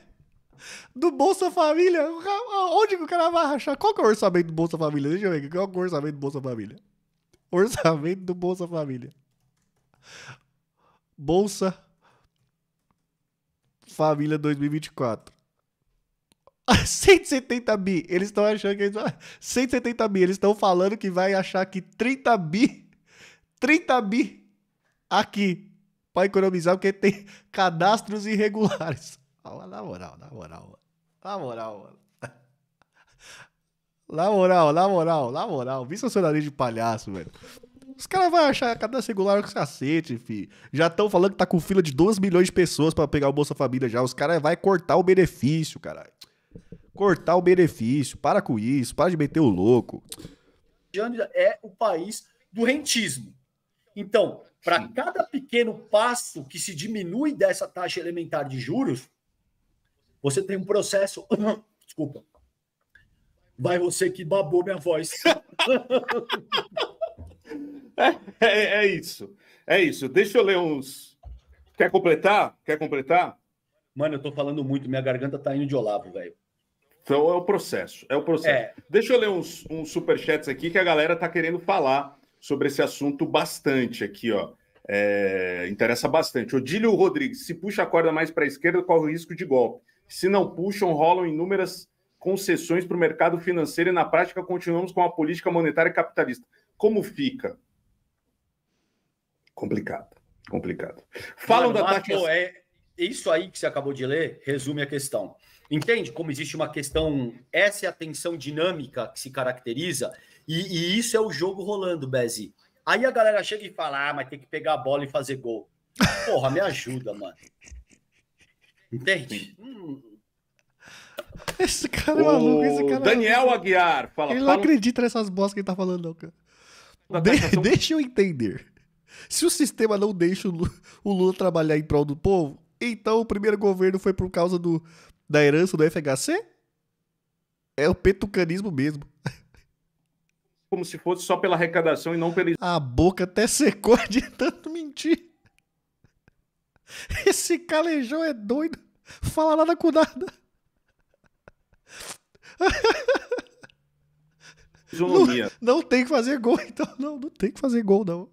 Do Bolsa Família? Onde que o cara vai achar? Qual que é o orçamento do Bolsa Família? Deixa eu ver aqui. Qual é o orçamento do Bolsa Família? Orçamento do Bolsa Família. Bolsa Família 2024. 170 bi. Eles estão achando que. 170 bi. Eles estão falando que vai achar que 30 bi. 30 bi aqui. Pra economizar, porque tem cadastros irregulares. Na moral, ah, na moral, na moral, mano. Na moral, na moral, na moral. Vi seu nariz de palhaço, velho. Os caras vão achar cada singular com os cacete, fi. Já estão falando que tá com fila de 2 milhões de pessoas para pegar o Bolsa Família já. Os caras vão cortar o benefício, caralho. Cortar o benefício. Para com isso. Para de meter o louco. É o país do rentismo. Então, para cada pequeno passo que se diminui dessa taxa elementar de juros, você tem um processo. Desculpa. Vai você que babou minha voz. É, é, é isso. É isso. Deixa eu ler uns. Quer completar? Quer completar? Mano, eu tô falando muito, minha garganta tá indo de Olavo, velho. Então é o processo, é o processo. É. Deixa eu ler uns, uns superchats aqui que a galera tá querendo falar sobre esse assunto bastante aqui, ó. É, interessa bastante. Odílio Rodrigues, se puxa a corda mais para a esquerda, corre o risco de golpe. Se não puxam, rolam inúmeras concessões para o mercado financeiro e na prática continuamos com a política monetária capitalista. Como fica? Complicado, complicado. Falam Mano, da tática. É, isso aí que você acabou de ler resume a questão. Entende como existe uma questão. Essa é a tensão dinâmica que se caracteriza, e, e isso é o jogo rolando, Bezi. Aí a galera chega e fala: ah, mas tem que pegar a bola e fazer gol. Porra, me ajuda, mano. Entende? Hum. Esse cara é maluco, esse cara. É Daniel é... Aguiar, fala. Ele não acredita nessas bostas que ele tá falando, não, cara. De... Deixa eu entender. Se o sistema não deixa o Lula, trabalhar em prol do povo, então o primeiro governo foi por causa do, da herança do FHC? É o petucanismo mesmo. Como se fosse só pela arrecadação e não pela. A boca até secou de tanto mentir. Esse calejão é doido. Fala nada com nada. Não, não tem que fazer gol, então. Não, não tem que fazer gol, não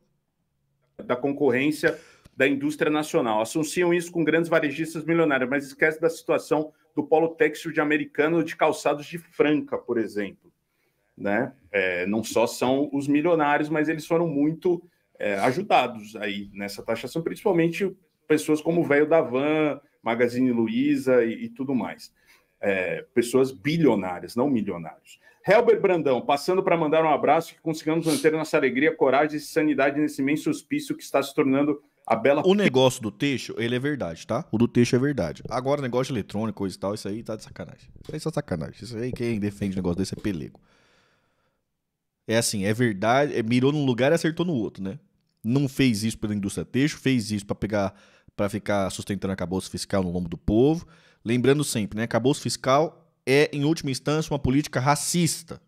da concorrência da indústria nacional. Associam isso com grandes varejistas milionários, mas esquece da situação do polo têxtil de americano de calçados de Franca, por exemplo. Né? É, não só são os milionários, mas eles foram muito é, ajudados aí nessa taxação, principalmente pessoas como o velho da Van, Magazine Luiza e, e tudo mais é, pessoas bilionárias, não milionários. Helber Brandão, passando para mandar um abraço que consigamos manter nossa alegria, coragem e sanidade nesse imenso hospício que está se tornando a bela. O negócio do texto, ele é verdade, tá? O do texto é verdade. Agora, negócio eletrônico, coisa e tal, isso aí tá de sacanagem. Isso aí é só sacanagem. Isso aí, quem defende negócio desse é pelego. É assim, é verdade, é, mirou num lugar e acertou no outro, né? Não fez isso pela indústria texto, fez isso para pegar, para ficar sustentando a acabouço fiscal no lombo do povo Lembrando sempre, né? Acabouço fiscal é, em última instância, uma política racista,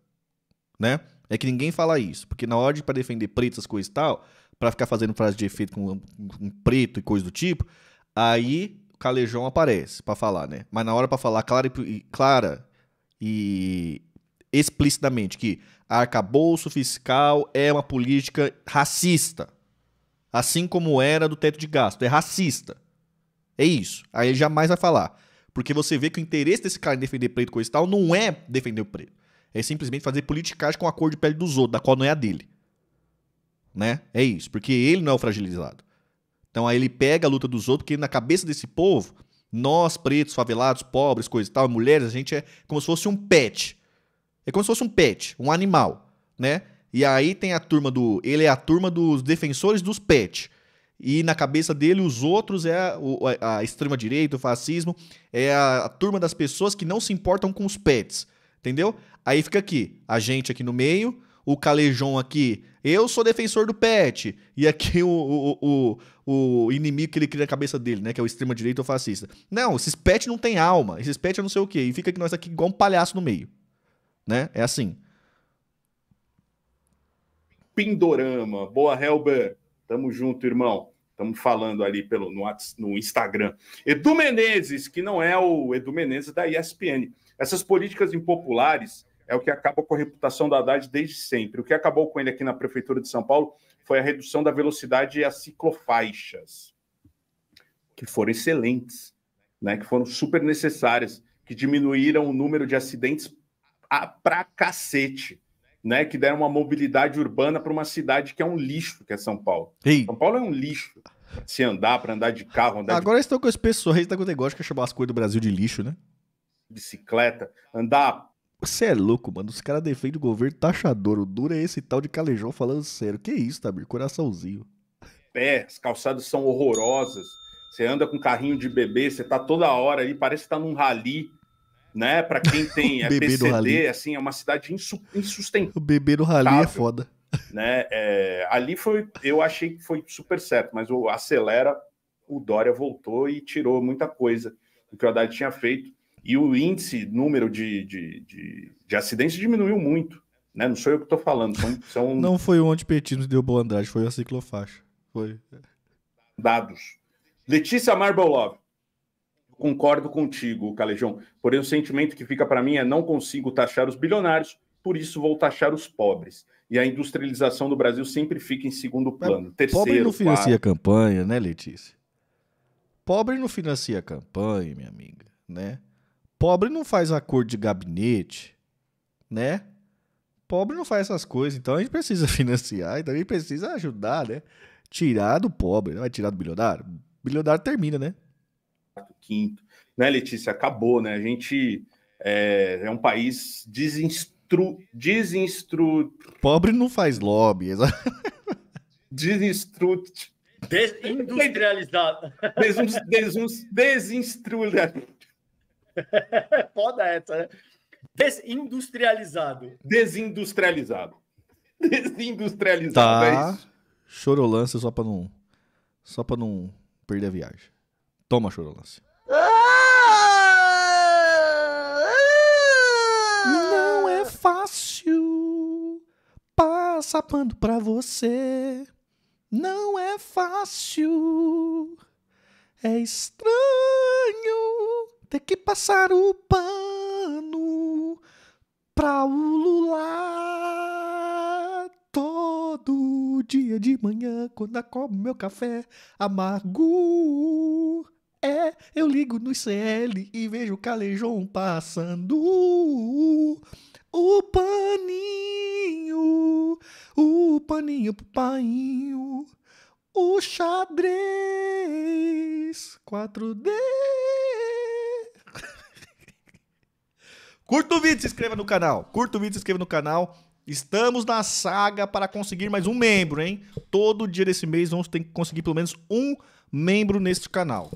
né? É que ninguém fala isso, porque na hora de para defender pretas, coisas e tal, para ficar fazendo frase de efeito com, um preto e coisa do tipo, aí o calejão aparece para falar, né? Mas na hora para falar clara e, clara e explicitamente que arcabouço fiscal é uma política racista, assim como era do teto de gasto, é racista. É isso. Aí ele jamais vai falar. Porque você vê que o interesse desse cara em defender preto, coisa esse tal, não é defender o preto. É simplesmente fazer politicagem com a cor de pele dos outros, da qual não é a dele. Né? É isso. Porque ele não é o fragilizado. Então aí ele pega a luta dos outros, porque na cabeça desse povo, nós, pretos, favelados, pobres, coisa e tal, mulheres, a gente é como se fosse um pet. É como se fosse um pet, um animal, né? E aí tem a turma do. Ele é a turma dos defensores dos pets e na cabeça dele os outros é a, a extrema direita, o fascismo, é a, a, turma das pessoas que não se importam com os pets, entendeu? Aí fica aqui, a gente aqui no meio, o calejão aqui, eu sou defensor do pet, e aqui o, o, o, o inimigo que ele cria na cabeça dele, né, que é o extrema direita ou fascista. Não, esses pets não tem alma, esses pets é não sei o quê, e fica que nós aqui igual um palhaço no meio, né? É assim. Pindorama, boa Helber. Tamo junto, irmão. Estamos falando ali pelo, no, no Instagram. Edu Menezes, que não é o Edu Menezes da ESPN. Essas políticas impopulares é o que acaba com a reputação da Haddad desde sempre. O que acabou com ele aqui na Prefeitura de São Paulo foi a redução da velocidade e as ciclofaixas, que foram excelentes, né? que foram super necessárias, que diminuíram o número de acidentes pra cacete né, que deram uma mobilidade urbana para uma cidade que é um lixo, que é São Paulo. Ei. São Paulo é um lixo. Se andar, para andar de carro, andar Agora de... estão com as pessoas com o negócio que é chamar as coisas do Brasil de lixo, né? Bicicleta, andar. Você é louco, mano. Os caras defendem o governo taxador. O duro é esse tal de calejão falando sério. Que isso, Tabir? Coraçãozinho. Pé, as calçadas são horrorosas. Você anda com carrinho de bebê, você tá toda hora aí, parece que tá num rali né? Para quem tem é PCD, assim, é uma cidade insustentável. O bebê do Rally é foda. Né? É, ali foi, eu achei que foi super certo, mas o acelera, o Dória voltou e tirou muita coisa do que o Haddad tinha feito. E o índice, número de, de, de, de acidentes diminuiu muito. Né? Não sou eu que estou falando. São, são... Não foi o antipetismo que deu boa Andrade, foi a ciclofaixa. Foi. Dados. Letícia Marbolov, concordo contigo, Calejão. Porém, o sentimento que fica para mim é não consigo taxar os bilionários, por isso vou taxar os pobres. E a industrialização do Brasil sempre fica em segundo plano. terceiro, pobre não financia campanha, né, Letícia? Pobre não financia campanha, minha amiga, né? Pobre não faz acordo de gabinete, né? Pobre não faz essas coisas, então a gente precisa financiar e então gente precisa ajudar, né? Tirar do pobre, não é? tirar do bilionário? bilionário termina, né? quarto, quinto. Né, Letícia? Acabou, né? A gente é, é um país desinstru... desinstru... Pobre não faz lobby. desinstru... Desindustrializado. Desindustrializado. desuns Desinstru... Foda essa, né? Desindustrializado. Desindustrializado. Desindustrializado. Tá. É Chorolança só para não só para não perder a viagem. Toma, Chorolance. Não é fácil passar pano pra você. Não é fácil. É estranho ter que passar o pano pra ulular todo dia de manhã quando acordo meu café amargo. É, eu ligo no CL e vejo o calejão passando. O paninho, o paninho pro painho, o xadrez 4D. Curta o vídeo, se inscreva no canal. Curta o vídeo, se inscreva no canal. Estamos na saga para conseguir mais um membro, hein? Todo dia desse mês vamos ter que conseguir pelo menos um membro neste canal.